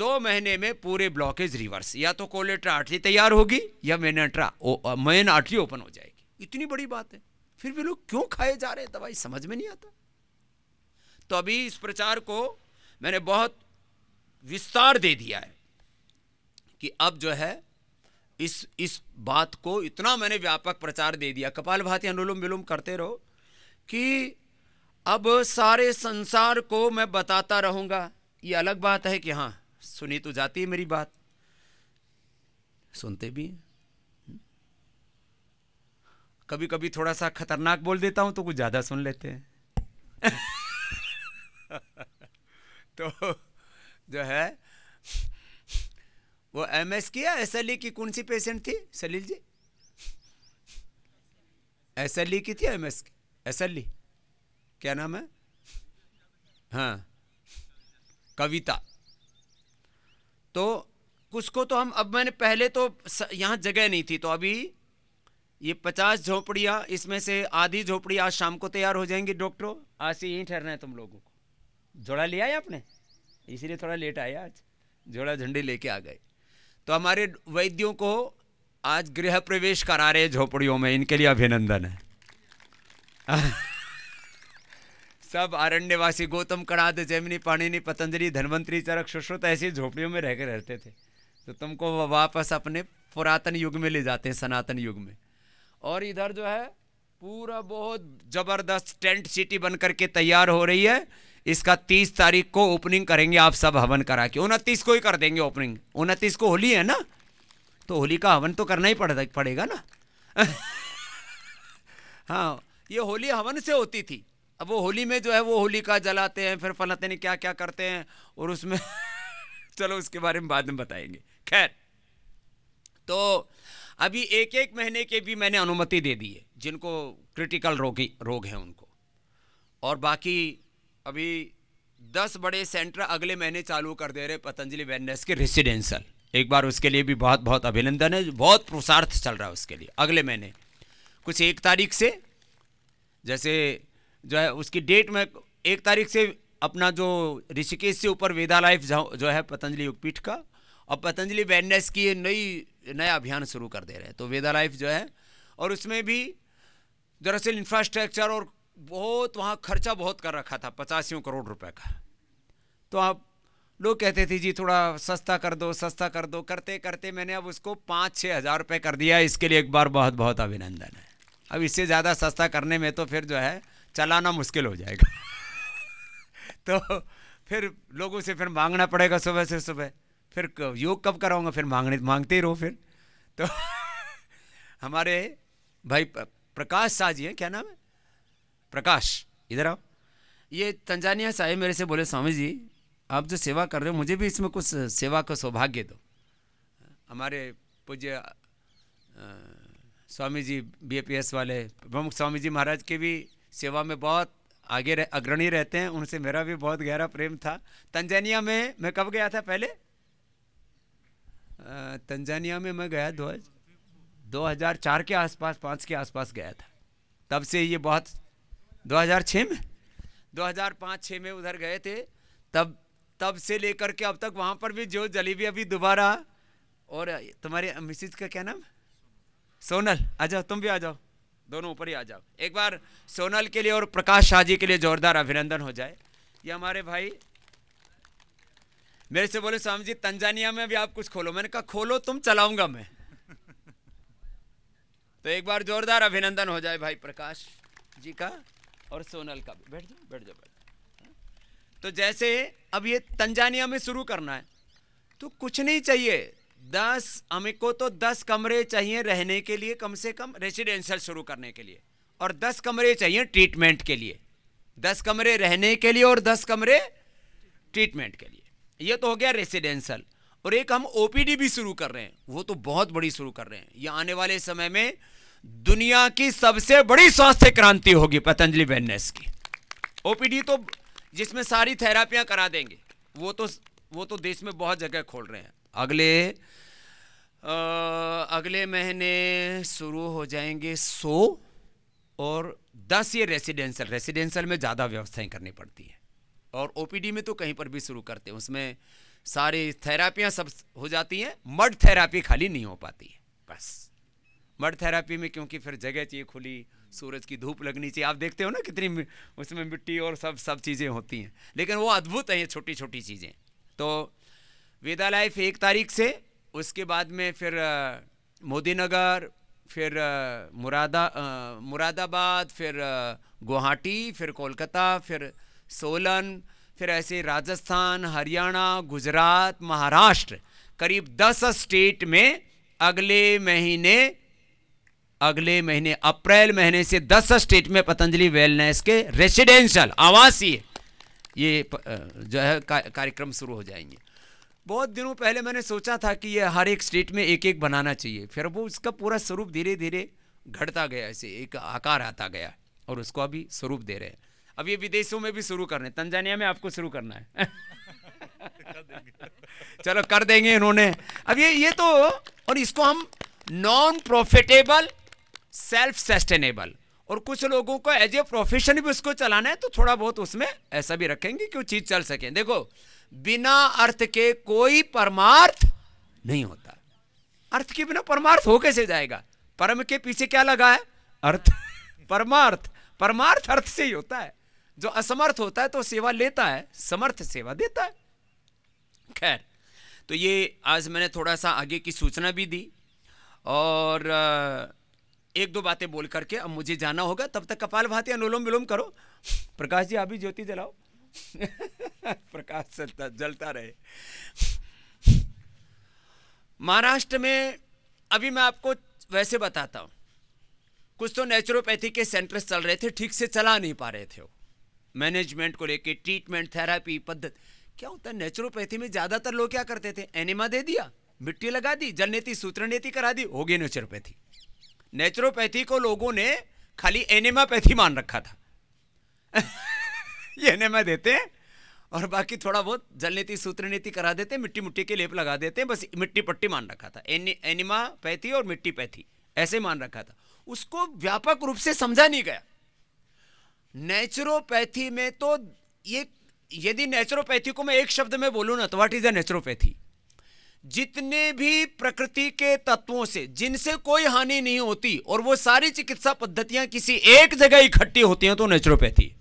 Speaker 1: दो महीने में पूरे ब्लॉकेज रिवर्स या तो कोलेट्रा आर्टरी तैयार होगी या मेन अट्रा मेन आर्टरी ओपन हो जाएगी इतनी बड़ी बात है फिर भी लोग क्यों खाए जा रहे हैं दवाई समझ में नहीं आता तो अभी इस प्रचार को मैंने बहुत विस्तार दे दिया है कि अब जो है इस इस बात को इतना मैंने व्यापक प्रचार दे दिया कपाल भाती अनुलोम विलोम करते रहो कि अब सारे संसार को मैं बताता रहूंगा ये अलग बात है कि हाँ सुनी तो जाती है मेरी बात सुनते भी हैं कभी कभी थोड़ा सा खतरनाक बोल देता हूं तो कुछ ज़्यादा सुन लेते हैं *laughs* तो जो है वो एम एस किया एस एल ई की कौन सी पेशेंट थी सलील जी एस एल ई की थी एम एस की एसएलई क्या नाम है हाँ कविता तो उसको तो हम अब मैंने पहले तो यहाँ जगह नहीं थी तो अभी ये पचास झोपड़ियाँ इसमें से आधी झोपड़ी आज शाम को तैयार हो जाएंगी डॉक्टरों आज से यहीं ठहरना है तुम लोगों को जोड़ा लिया है आपने इसीलिए थोड़ा लेट आया आज झोड़ा झंडी लेके आ गए तो हमारे वैद्यों को आज गृह प्रवेश करा रहे झोपड़ियों में इनके लिए अभिनंदन है *laughs* सब आरण्यवासी गौतम कणाद जैमिनी पाणिनी पतंजलि धनवंतरी चरक सुश्रुत ऐसी झोपड़ियों में रह कर रहते थे तो तुमको वापस अपने पुरातन युग में ले जाते हैं सनातन युग में और इधर जो है पूरा बहुत ज़बरदस्त टेंट सिटी बन करके तैयार हो रही है इसका तीस तारीख को ओपनिंग करेंगे आप सब हवन करा के उनतीस को ही कर देंगे ओपनिंग उनतीस को होली है ना तो होली का हवन तो करना ही पड़ेगा ना *laughs* हाँ ये होली हवन से होती थी अब वो होली में जो है वो होली का जलाते हैं फिर फलाते नहीं क्या क्या करते हैं और उसमें *laughs* चलो उसके बारे में बाद में बताएंगे खैर तो अभी एक एक महीने के भी मैंने अनुमति दे दी है जिनको क्रिटिकल रोगी रोग हैं उनको और बाकी अभी दस बड़े सेंटर अगले महीने चालू कर दे रहे पतंजलि वेलनेस के रेसिडेंशल एक बार उसके लिए भी बहुत बहुत अभिनंदन है बहुत पुरुषार्थ चल रहा है उसके लिए अगले महीने कुछ एक तारीख से जैसे जो है उसकी डेट में एक तारीख से अपना जो ऋषिकेश से ऊपर वेदा लाइफ जो है पतंजलि योगपीठ का और पतंजलि वेलनेस की नई नया अभियान शुरू कर दे रहे हैं तो वेदा लाइफ जो है और उसमें भी दरअसल इंफ्रास्ट्रक्चर और बहुत वहाँ खर्चा बहुत कर रखा था पचासियों करोड़ रुपए का तो आप लोग कहते थे जी थोड़ा सस्ता कर दो सस्ता कर दो करते करते मैंने अब उसको पाँच छः हज़ार रुपये कर दिया इसके लिए एक बार बहुत बहुत अभिनंदन है अब इससे ज़्यादा सस्ता करने में तो फिर जो है चलाना मुश्किल हो जाएगा *laughs* तो फिर लोगों से फिर मांगना पड़ेगा सुबह से सुबह फिर योग कब कराऊंगा फिर मांगने मांगते ही रहो फिर तो *laughs* हमारे भाई प्रकाश शाह जी हैं क्या नाम है प्रकाश इधर आओ ये तंजानिया से मेरे से बोले स्वामी जी आप जो सेवा कर रहे हो मुझे भी इसमें कुछ सेवा का सौभाग्य दो हमारे पूज्य स्वामी जी बी वाले प्रमुख स्वामी जी महाराज के भी सेवा में बहुत आगे रह, अग्रणी रहते हैं उनसे मेरा भी बहुत गहरा प्रेम था तंजानिया में मैं कब गया था पहले तंजानिया में मैं गया दो दो हज़ार चार के आसपास पाँच के आसपास गया था तब से ये बहुत 2006 में 2005-6 में उधर गए थे तब तब से लेकर के अब तक वहाँ पर भी जो जलेबी अभी दोबारा और तुम्हारे मिसिज का क्या नाम है सोनल आ जाओ तुम भी आ जाओ दोनों ऊपर ही आ जाओ एक बार सोनल के लिए और प्रकाश शाह जी के लिए जोरदार अभिनंदन हो जाए ये हमारे भाई मेरे से बोले स्वामी जी तंजानिया में भी आप कुछ खोलो मैंने कहा खोलो तुम चलाऊंगा मैं तो एक बार जोरदार अभिनंदन हो जाए भाई प्रकाश जी का और सोनल का भी बैठ जाओ बैठ जाओ बैठ तो जैसे अब ये तंजानिया में शुरू करना है तो कुछ नहीं चाहिए दस अमित को तो दस कमरे चाहिए रहने के लिए कम से कम रेजिडेंशियल शुरू करने के लिए और दस कमरे चाहिए ट्रीटमेंट के लिए दस कमरे रहने के लिए और दस कमरे ट्रीटमेंट के लिए ये तो हो गया रेसिडेंशियल और एक हम ओपीडी भी शुरू कर रहे हैं वो तो बहुत बड़ी शुरू कर रहे हैं ये आने वाले समय में दुनिया की सबसे बड़ी स्वास्थ्य क्रांति होगी पतंजलि वेलनेस की ओपीडी तो जिसमें सारी थेरापियां करा देंगे वो तो वो तो देश में बहुत जगह खोल रहे हैं अगले आ, अगले महीने शुरू हो जाएंगे सौ और दस ये रेसिडेंशियल रेसिडेंशियल में ज़्यादा व्यवस्थाएं करनी पड़ती है और ओपीडी में तो कहीं पर भी शुरू करते हैं उसमें सारी थेरापियाँ सब हो जाती हैं मर्ड थेरापी खाली नहीं हो पाती है बस मर्ड थेरापी में क्योंकि फिर जगह चाहिए खुली सूरज की धूप लगनी चाहिए आप देखते हो ना कितनी उसमें मिट्टी और सब सब चीज़ें होती हैं लेकिन वो अद्भुत हैं ये छोटी छोटी चीज़ें तो वेदा लाइफ एक तारीख से उसके बाद में फिर मोदी नगर फिर मुरादा मुरादाबाद फिर गुवाहाटी फिर कोलकाता फिर सोलन फिर ऐसे राजस्थान हरियाणा गुजरात महाराष्ट्र करीब दस स्टेट में अगले महीने अगले महीने अप्रैल महीने से दस स्टेट में पतंजलि वेलनेस के रेसिडेंशियल आवासीय ये जो है कार्यक्रम शुरू हो जाएंगे बहुत दिनों पहले मैंने सोचा था कि ये हर एक स्टेट में एक एक बनाना चाहिए फिर वो उसका पूरा स्वरूप धीरे धीरे घटता गया ऐसे एक आकार आता गया और उसको अभी स्वरूप दे रहे हैं अब ये विदेशों में भी शुरू कर रहे हैं तंजानिया में आपको शुरू करना है *laughs* चलो कर देंगे इन्होंने अब ये ये तो और इसको हम नॉन प्रॉफिटेबल सेल्फ सस्टेनेबल और कुछ लोगों को एज ए प्रोफेशन भी उसको चलाना है तो थोड़ा बहुत उसमें ऐसा भी रखेंगे कि वो चीज़ चल सके देखो बिना अर्थ के कोई परमार्थ नहीं होता अर्थ के बिना परमार्थ हो कैसे जाएगा परम के पीछे क्या लगा है अर्थ परमार्थ परमार्थ अर्थ से ही होता है जो असमर्थ होता है तो सेवा लेता है समर्थ सेवा देता है खैर तो ये आज मैंने थोड़ा सा आगे की सूचना भी दी और एक दो बातें बोल करके अब मुझे जाना होगा तब तक कपाल भाती अनुलोम विलोम करो प्रकाश जी आप भी ज्योति जलाओ *laughs* *laughs* प्रकाश चलता जलता रहे महाराष्ट्र में अभी मैं आपको वैसे बताता हूं कुछ तो नेचुरोपैथी के सेंटर्स चल रहे थे ठीक से चला नहीं पा रहे थे वो मैनेजमेंट को लेके ट्रीटमेंट थेरापी पद्धत क्या होता है नेचुरोपैथी में ज़्यादातर लोग क्या करते थे एनिमा दे दिया मिट्टी लगा दी सूत्र नीति करा दी हो गई नेचुरोपैथी नेचुरोपैथी को लोगों ने खाली एनेमापैथी मान रखा था *laughs* ये एनेमा देते हैं और बाकी थोड़ा बहुत जल नीति सूत्र नीति करा देते हैं मिट्टी मुट्टी के लेप लगा देते हैं बस मिट्टी पट्टी मान रखा था एनि, एनिमा पैथी और मिट्टी पैथी ऐसे मान रखा था उसको व्यापक रूप से समझा नहीं गया नेचुरोपैथी में तो ये यदि नेचुरोपैथी को मैं एक शब्द में बोलू ना तो वट इज अ नेचुरोपैथी जितने भी प्रकृति के तत्वों से जिनसे कोई हानि नहीं होती और वो सारी चिकित्सा पद्धतियां किसी एक जगह इकट्ठी होती हैं तो नेचुरोपैथी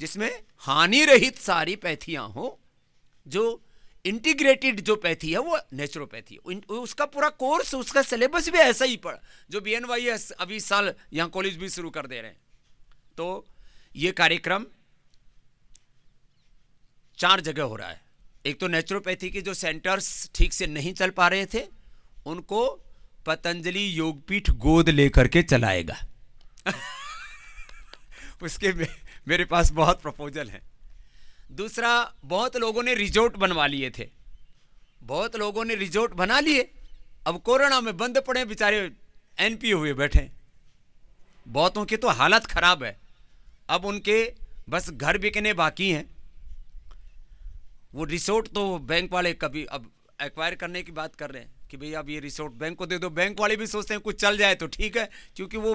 Speaker 1: जिसमें हानि रहित सारी पैथियां हो जो इंटीग्रेटेड जो पैथी है वो नेचुरोपैथी है उसका पूरा कोर्स उसका सिलेबस भी ऐसा ही पड़ा जो बी एन वाई एस अभी साल यहाँ कॉलेज भी शुरू कर दे रहे हैं तो ये कार्यक्रम चार जगह हो रहा है एक तो नेचुरोपैथी के जो सेंटर्स ठीक से नहीं चल पा रहे थे उनको पतंजलि योगपीठ गोद लेकर के चलाएगा *laughs* उसके में मेरे पास बहुत प्रपोजल हैं दूसरा बहुत लोगों ने रिजोर्ट बनवा लिए थे बहुत लोगों ने रिजोर्ट बना लिए अब कोरोना में बंद पड़े बेचारे एनपी हुए बैठे बहुतों की तो हालत ख़राब है अब उनके बस घर बिकने बाकी हैं वो रिसोर्ट तो बैंक वाले कभी अब एक्वायर करने की बात कर रहे हैं कि भाई अब ये रिसोर्ट बैंक को दे दो बैंक वाले भी सोचते हैं कुछ चल जाए तो ठीक है क्योंकि वो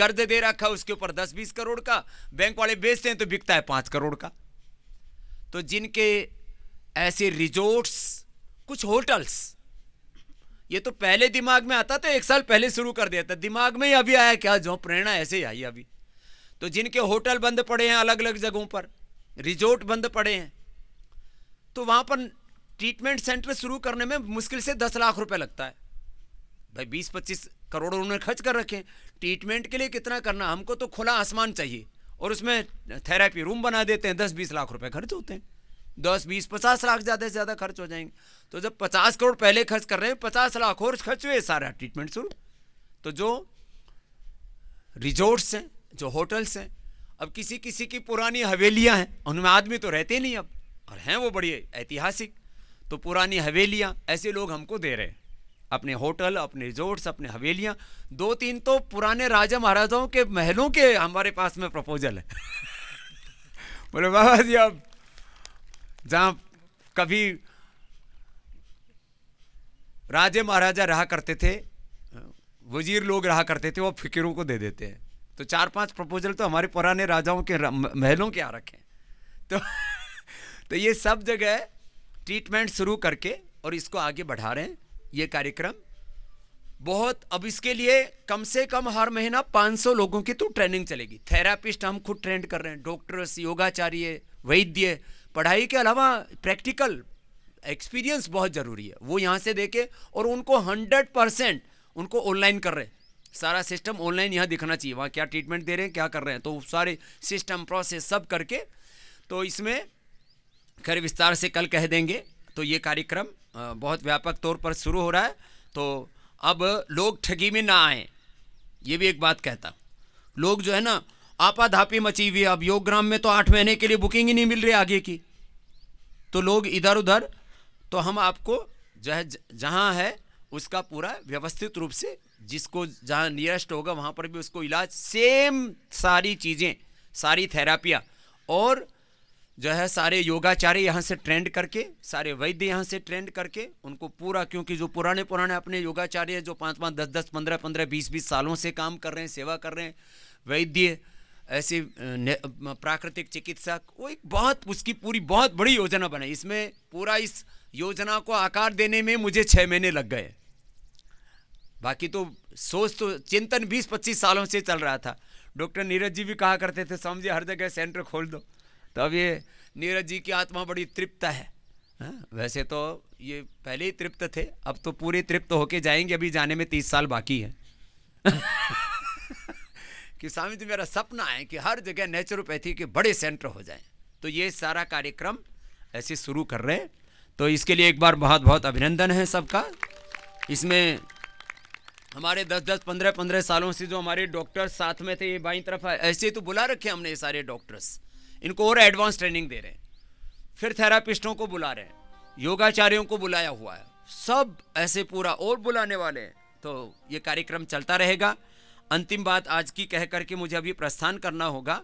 Speaker 1: कर्ज दे रखा उसके ऊपर दस बीस करोड़ का बैंक वाले बेचते हैं तो बिकता है पांच करोड़ का तो जिनके ऐसे रिजोर्ट्स कुछ होटल्स ये तो पहले दिमाग में आता तो एक साल पहले शुरू कर दिया था दिमाग में ही अभी आया क्या जो प्रेरणा ऐसे ही आई अभी तो जिनके होटल बंद पड़े हैं अलग अलग जगहों पर रिजोर्ट बंद पड़े हैं तो वहाँ पर ट्रीटमेंट सेंटर शुरू करने में मुश्किल से दस लाख रुपए लगता है भाई बीस पच्चीस करोड़ों उन्होंने खर्च कर रखे ट्रीटमेंट के लिए कितना करना हमको तो खुला आसमान चाहिए और उसमें थेरेपी रूम बना देते हैं दस बीस लाख रुपए खर्च होते हैं दस बीस पचास लाख ज़्यादा से ज़्यादा खर्च हो जाएंगे तो जब पचास करोड़ पहले खर्च कर रहे हैं पचास लाख और खर्च हुए सारा ट्रीटमेंट शुरू तो जो रिजोर्ट्स हैं जो होटल्स हैं अब किसी किसी की पुरानी हवेलियाँ हैं उनमें आदमी तो रहते नहीं अब और हैं वो बड़ी ऐतिहासिक तो पुरानी हवेलियाँ ऐसे लोग हमको दे रहे हैं अपने होटल अपने रिजोर्ट्स अपने हवेलियाँ दो तीन तो पुराने राजा महाराजाओं के महलों के हमारे पास में प्रपोजल है *laughs* बोले बाबा जी अब जहाँ कभी राजे महाराजा रहा करते थे वजीर लोग रहा करते थे वो फिक्रों को दे देते हैं तो चार पांच प्रपोजल तो हमारे पुराने राजाओं के महलों के आ रखे तो *laughs* तो ये सब जगह ट्रीटमेंट शुरू करके और इसको आगे बढ़ा रहे हैं ये कार्यक्रम बहुत अब इसके लिए कम से कम हर महीना 500 लोगों की तो ट्रेनिंग चलेगी थेरापिस्ट हम खुद ट्रेंड कर रहे हैं डॉक्टर्स योगाचार्य वैद्य पढ़ाई के अलावा प्रैक्टिकल एक्सपीरियंस बहुत ज़रूरी है वो यहाँ से देखे और उनको हंड्रेड परसेंट उनको ऑनलाइन कर रहे हैं सारा सिस्टम ऑनलाइन यहाँ दिखना चाहिए वहाँ क्या ट्रीटमेंट दे रहे हैं क्या कर रहे हैं तो सारे सिस्टम प्रोसेस सब करके तो इसमें खैर विस्तार से कल कह देंगे तो ये कार्यक्रम बहुत व्यापक तौर पर शुरू हो रहा है तो अब लोग ठगी में ना आए ये भी एक बात कहता लोग जो है ना आपाधापी मची हुई है अब योगग्राम में तो आठ महीने के लिए बुकिंग ही नहीं मिल रही आगे की तो लोग इधर उधर तो हम आपको जो है जहाँ है उसका पूरा व्यवस्थित रूप से जिसको जहाँ नियरेस्ट होगा वहाँ पर भी उसको इलाज सेम सारी चीज़ें सारी थेरापियाँ और जो है सारे योगाचार्य यहाँ से ट्रेंड करके सारे वैद्य यहाँ से ट्रेंड करके उनको पूरा क्योंकि जो पुराने पुराने अपने योगाचार्य जो पाँच पाँच दस दस पंद्रह पंद्रह बीस बीस सालों से काम कर रहे हैं सेवा कर रहे हैं वैद्य ऐसे प्राकृतिक चिकित्सक वो एक बहुत उसकी पूरी बहुत बड़ी योजना बनाई इसमें पूरा इस योजना को आकार देने में मुझे छः महीने लग गए बाकी तो सोच तो चिंतन बीस पच्चीस सालों से चल रहा था डॉक्टर नीरज जी भी कहा करते थे समझे हर जगह सेंटर खोल दो तो अब ये नीरज जी की आत्मा बड़ी तृप्त है हा? वैसे तो ये पहले ही तृप्त थे अब तो पूरे तृप्त होके जाएंगे अभी जाने में तीस साल बाकी है *laughs* कि स्वामी जी मेरा सपना है कि हर जगह नेचुरोपैथी के बड़े सेंटर हो जाएं तो ये सारा कार्यक्रम ऐसे शुरू कर रहे हैं तो इसके लिए एक बार बहुत बहुत अभिनंदन है सबका इसमें हमारे दस दस पंद्रह पंद्रह सालों से जो हमारे डॉक्टर्स साथ में थे ये बाई तरफ ऐसे तो बुला रखे हमने ये सारे डॉक्टर्स इनको और एडवांस ट्रेनिंग दे रहे हैं फिर थेरापिस्टों को बुला रहे हैं योगाचार्यों को बुलाया हुआ है सब ऐसे पूरा और बुलाने वाले हैं तो ये कार्यक्रम चलता रहेगा अंतिम बात आज की कह करके मुझे अभी प्रस्थान करना होगा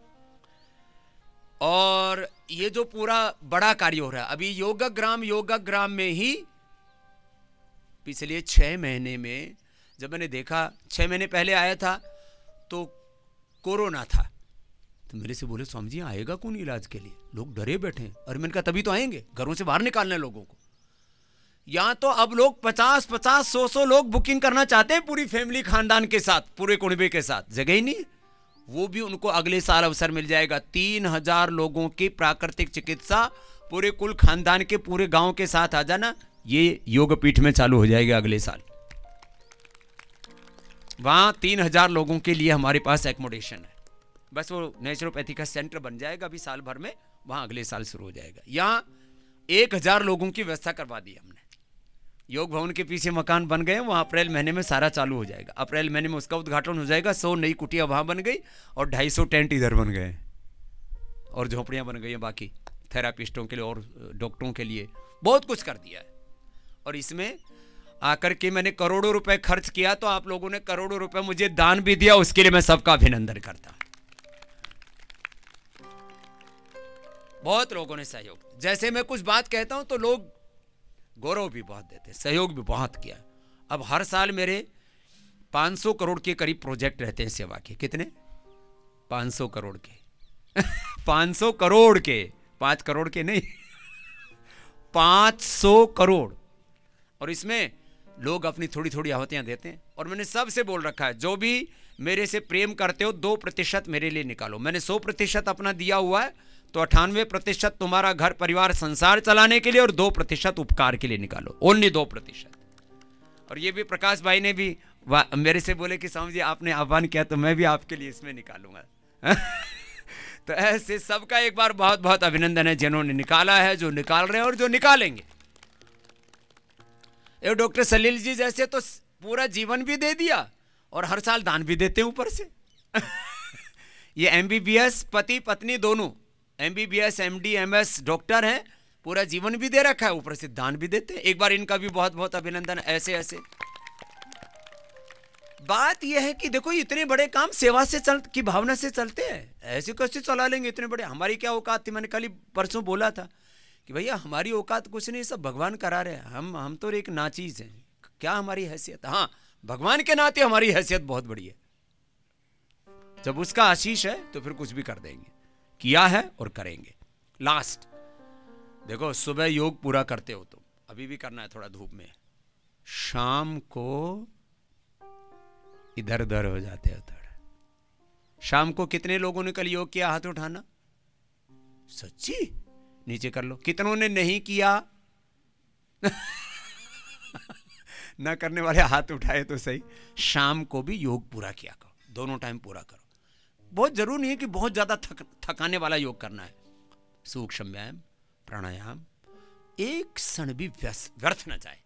Speaker 1: और ये जो पूरा बड़ा कार्य हो रहा है अभी योगाग्राम ग्राम में ही पिछले छः महीने में जब मैंने देखा छः महीने पहले आया था तो कोरोना था तो मेरे से बोले स्वामी जी आएगा कौन इलाज के लिए लोग डरे बैठे हैं और मैंने कहा तभी तो आएंगे घरों से बाहर निकालने लोगों को या तो अब लोग पचास पचास सौ सौ लोग बुकिंग करना चाहते हैं पूरी फैमिली खानदान के साथ पूरे कुणबे के साथ जगह ही नहीं वो भी उनको अगले साल अवसर मिल जाएगा तीन हजार लोगों की प्राकृतिक चिकित्सा पूरे कुल खानदान के पूरे गांव के साथ आ जाना ये योगपीठ में चालू हो जाएगा अगले साल वहां तीन हजार लोगों के लिए हमारे पास एकोमोडेशन है बस वो नेचुरोपैथी का सेंटर बन जाएगा अभी साल भर में वहाँ अगले साल शुरू हो जाएगा यहाँ एक हज़ार लोगों की व्यवस्था करवा दी हमने योग भवन के पीछे मकान बन गए वहाँ अप्रैल महीने में सारा चालू हो जाएगा अप्रैल महीने में उसका उद्घाटन हो जाएगा सौ नई कुटियाँ वहाँ बन गई और ढाई सौ टेंट इधर बन गए और झोंपड़ियाँ बन गई हैं बाकी थेरापिस्टों के लिए और डॉक्टरों के लिए बहुत कुछ कर दिया है और इसमें आकर के मैंने करोड़ों रुपए खर्च किया तो आप लोगों ने करोड़ों रुपए मुझे दान भी दिया उसके लिए मैं सबका अभिनंदन करता हूँ बहुत लोगों ने सहयोग जैसे मैं कुछ बात कहता हूँ तो लोग गौरव भी बहुत देते सहयोग भी बहुत किया अब हर साल मेरे 500 करोड़ के करीब प्रोजेक्ट रहते हैं सेवा के कितने 500 करोड़ के 500 *laughs* करोड़ के पाँच करोड़ के नहीं 500 *laughs* करोड़ और इसमें लोग अपनी थोड़ी थोड़ी आहुतियाँ देते हैं और मैंने सबसे बोल रखा है जो भी मेरे से प्रेम करते हो दो प्रतिशत मेरे लिए निकालो मैंने सौ प्रतिशत अपना दिया हुआ है तो अठानवे प्रतिशत तुम्हारा घर परिवार संसार चलाने के लिए और दो प्रतिशत उपकार के लिए निकालो ओनली दो प्रतिशत और ये भी प्रकाश भाई ने भी मेरे से बोले कि स्वामी जी आपने आह्वान किया तो मैं भी आपके लिए इसमें निकालूंगा *laughs* तो ऐसे सबका एक बार बहुत बहुत अभिनंदन है जिन्होंने निकाला है जो निकाल रहे हैं और जो निकालेंगे ये डॉक्टर सलील जी जैसे तो पूरा जीवन भी दे दिया और हर साल दान भी देते हैं ऊपर से *laughs* ये एमबीबीएस पति पत्नी दोनों M B B S M D M S doctor हैं पूरा जीवन भी दे रखा है ऊपर से दान भी देते हैं एक बार इनका भी बहुत बहुत अभिनंदन ऐसे ऐसे बात यह है कि देखो इतने बड़े काम सेवा से चल की भावना से चलते हैं ऐसे कैसे चला लेंगे इतने बड़े हमारी क्या औकात थी मैंने कल ही परसों बोला था कि भैया हमारी औकात कुछ नहीं सब भगवान करा रहे हैं हम हम तो एक नाचीज हैं क्या हमारी हैसियत हाँ भगवान के नाते हमारी हैसियत बहुत बड़ी है जब उसका आशीष है तो फिर कुछ भी कर देंगे किया है और करेंगे लास्ट देखो सुबह योग पूरा करते हो तुम तो, अभी भी करना है थोड़ा धूप में शाम को इधर उधर हो जाते हो थोड़ा शाम को कितने लोगों ने कल योग किया हाथ उठाना सच्ची नीचे कर लो कितनों ने नहीं किया *laughs* ना करने वाले हाथ उठाए तो सही शाम को भी योग पूरा किया करो दोनों टाइम पूरा करो बहुत जरूरी नहीं है कि बहुत ज़्यादा थक थकाने वाला योग करना है सूक्ष्म व्यायाम प्राणायाम एक क्षण भी व्यर्थ न जाए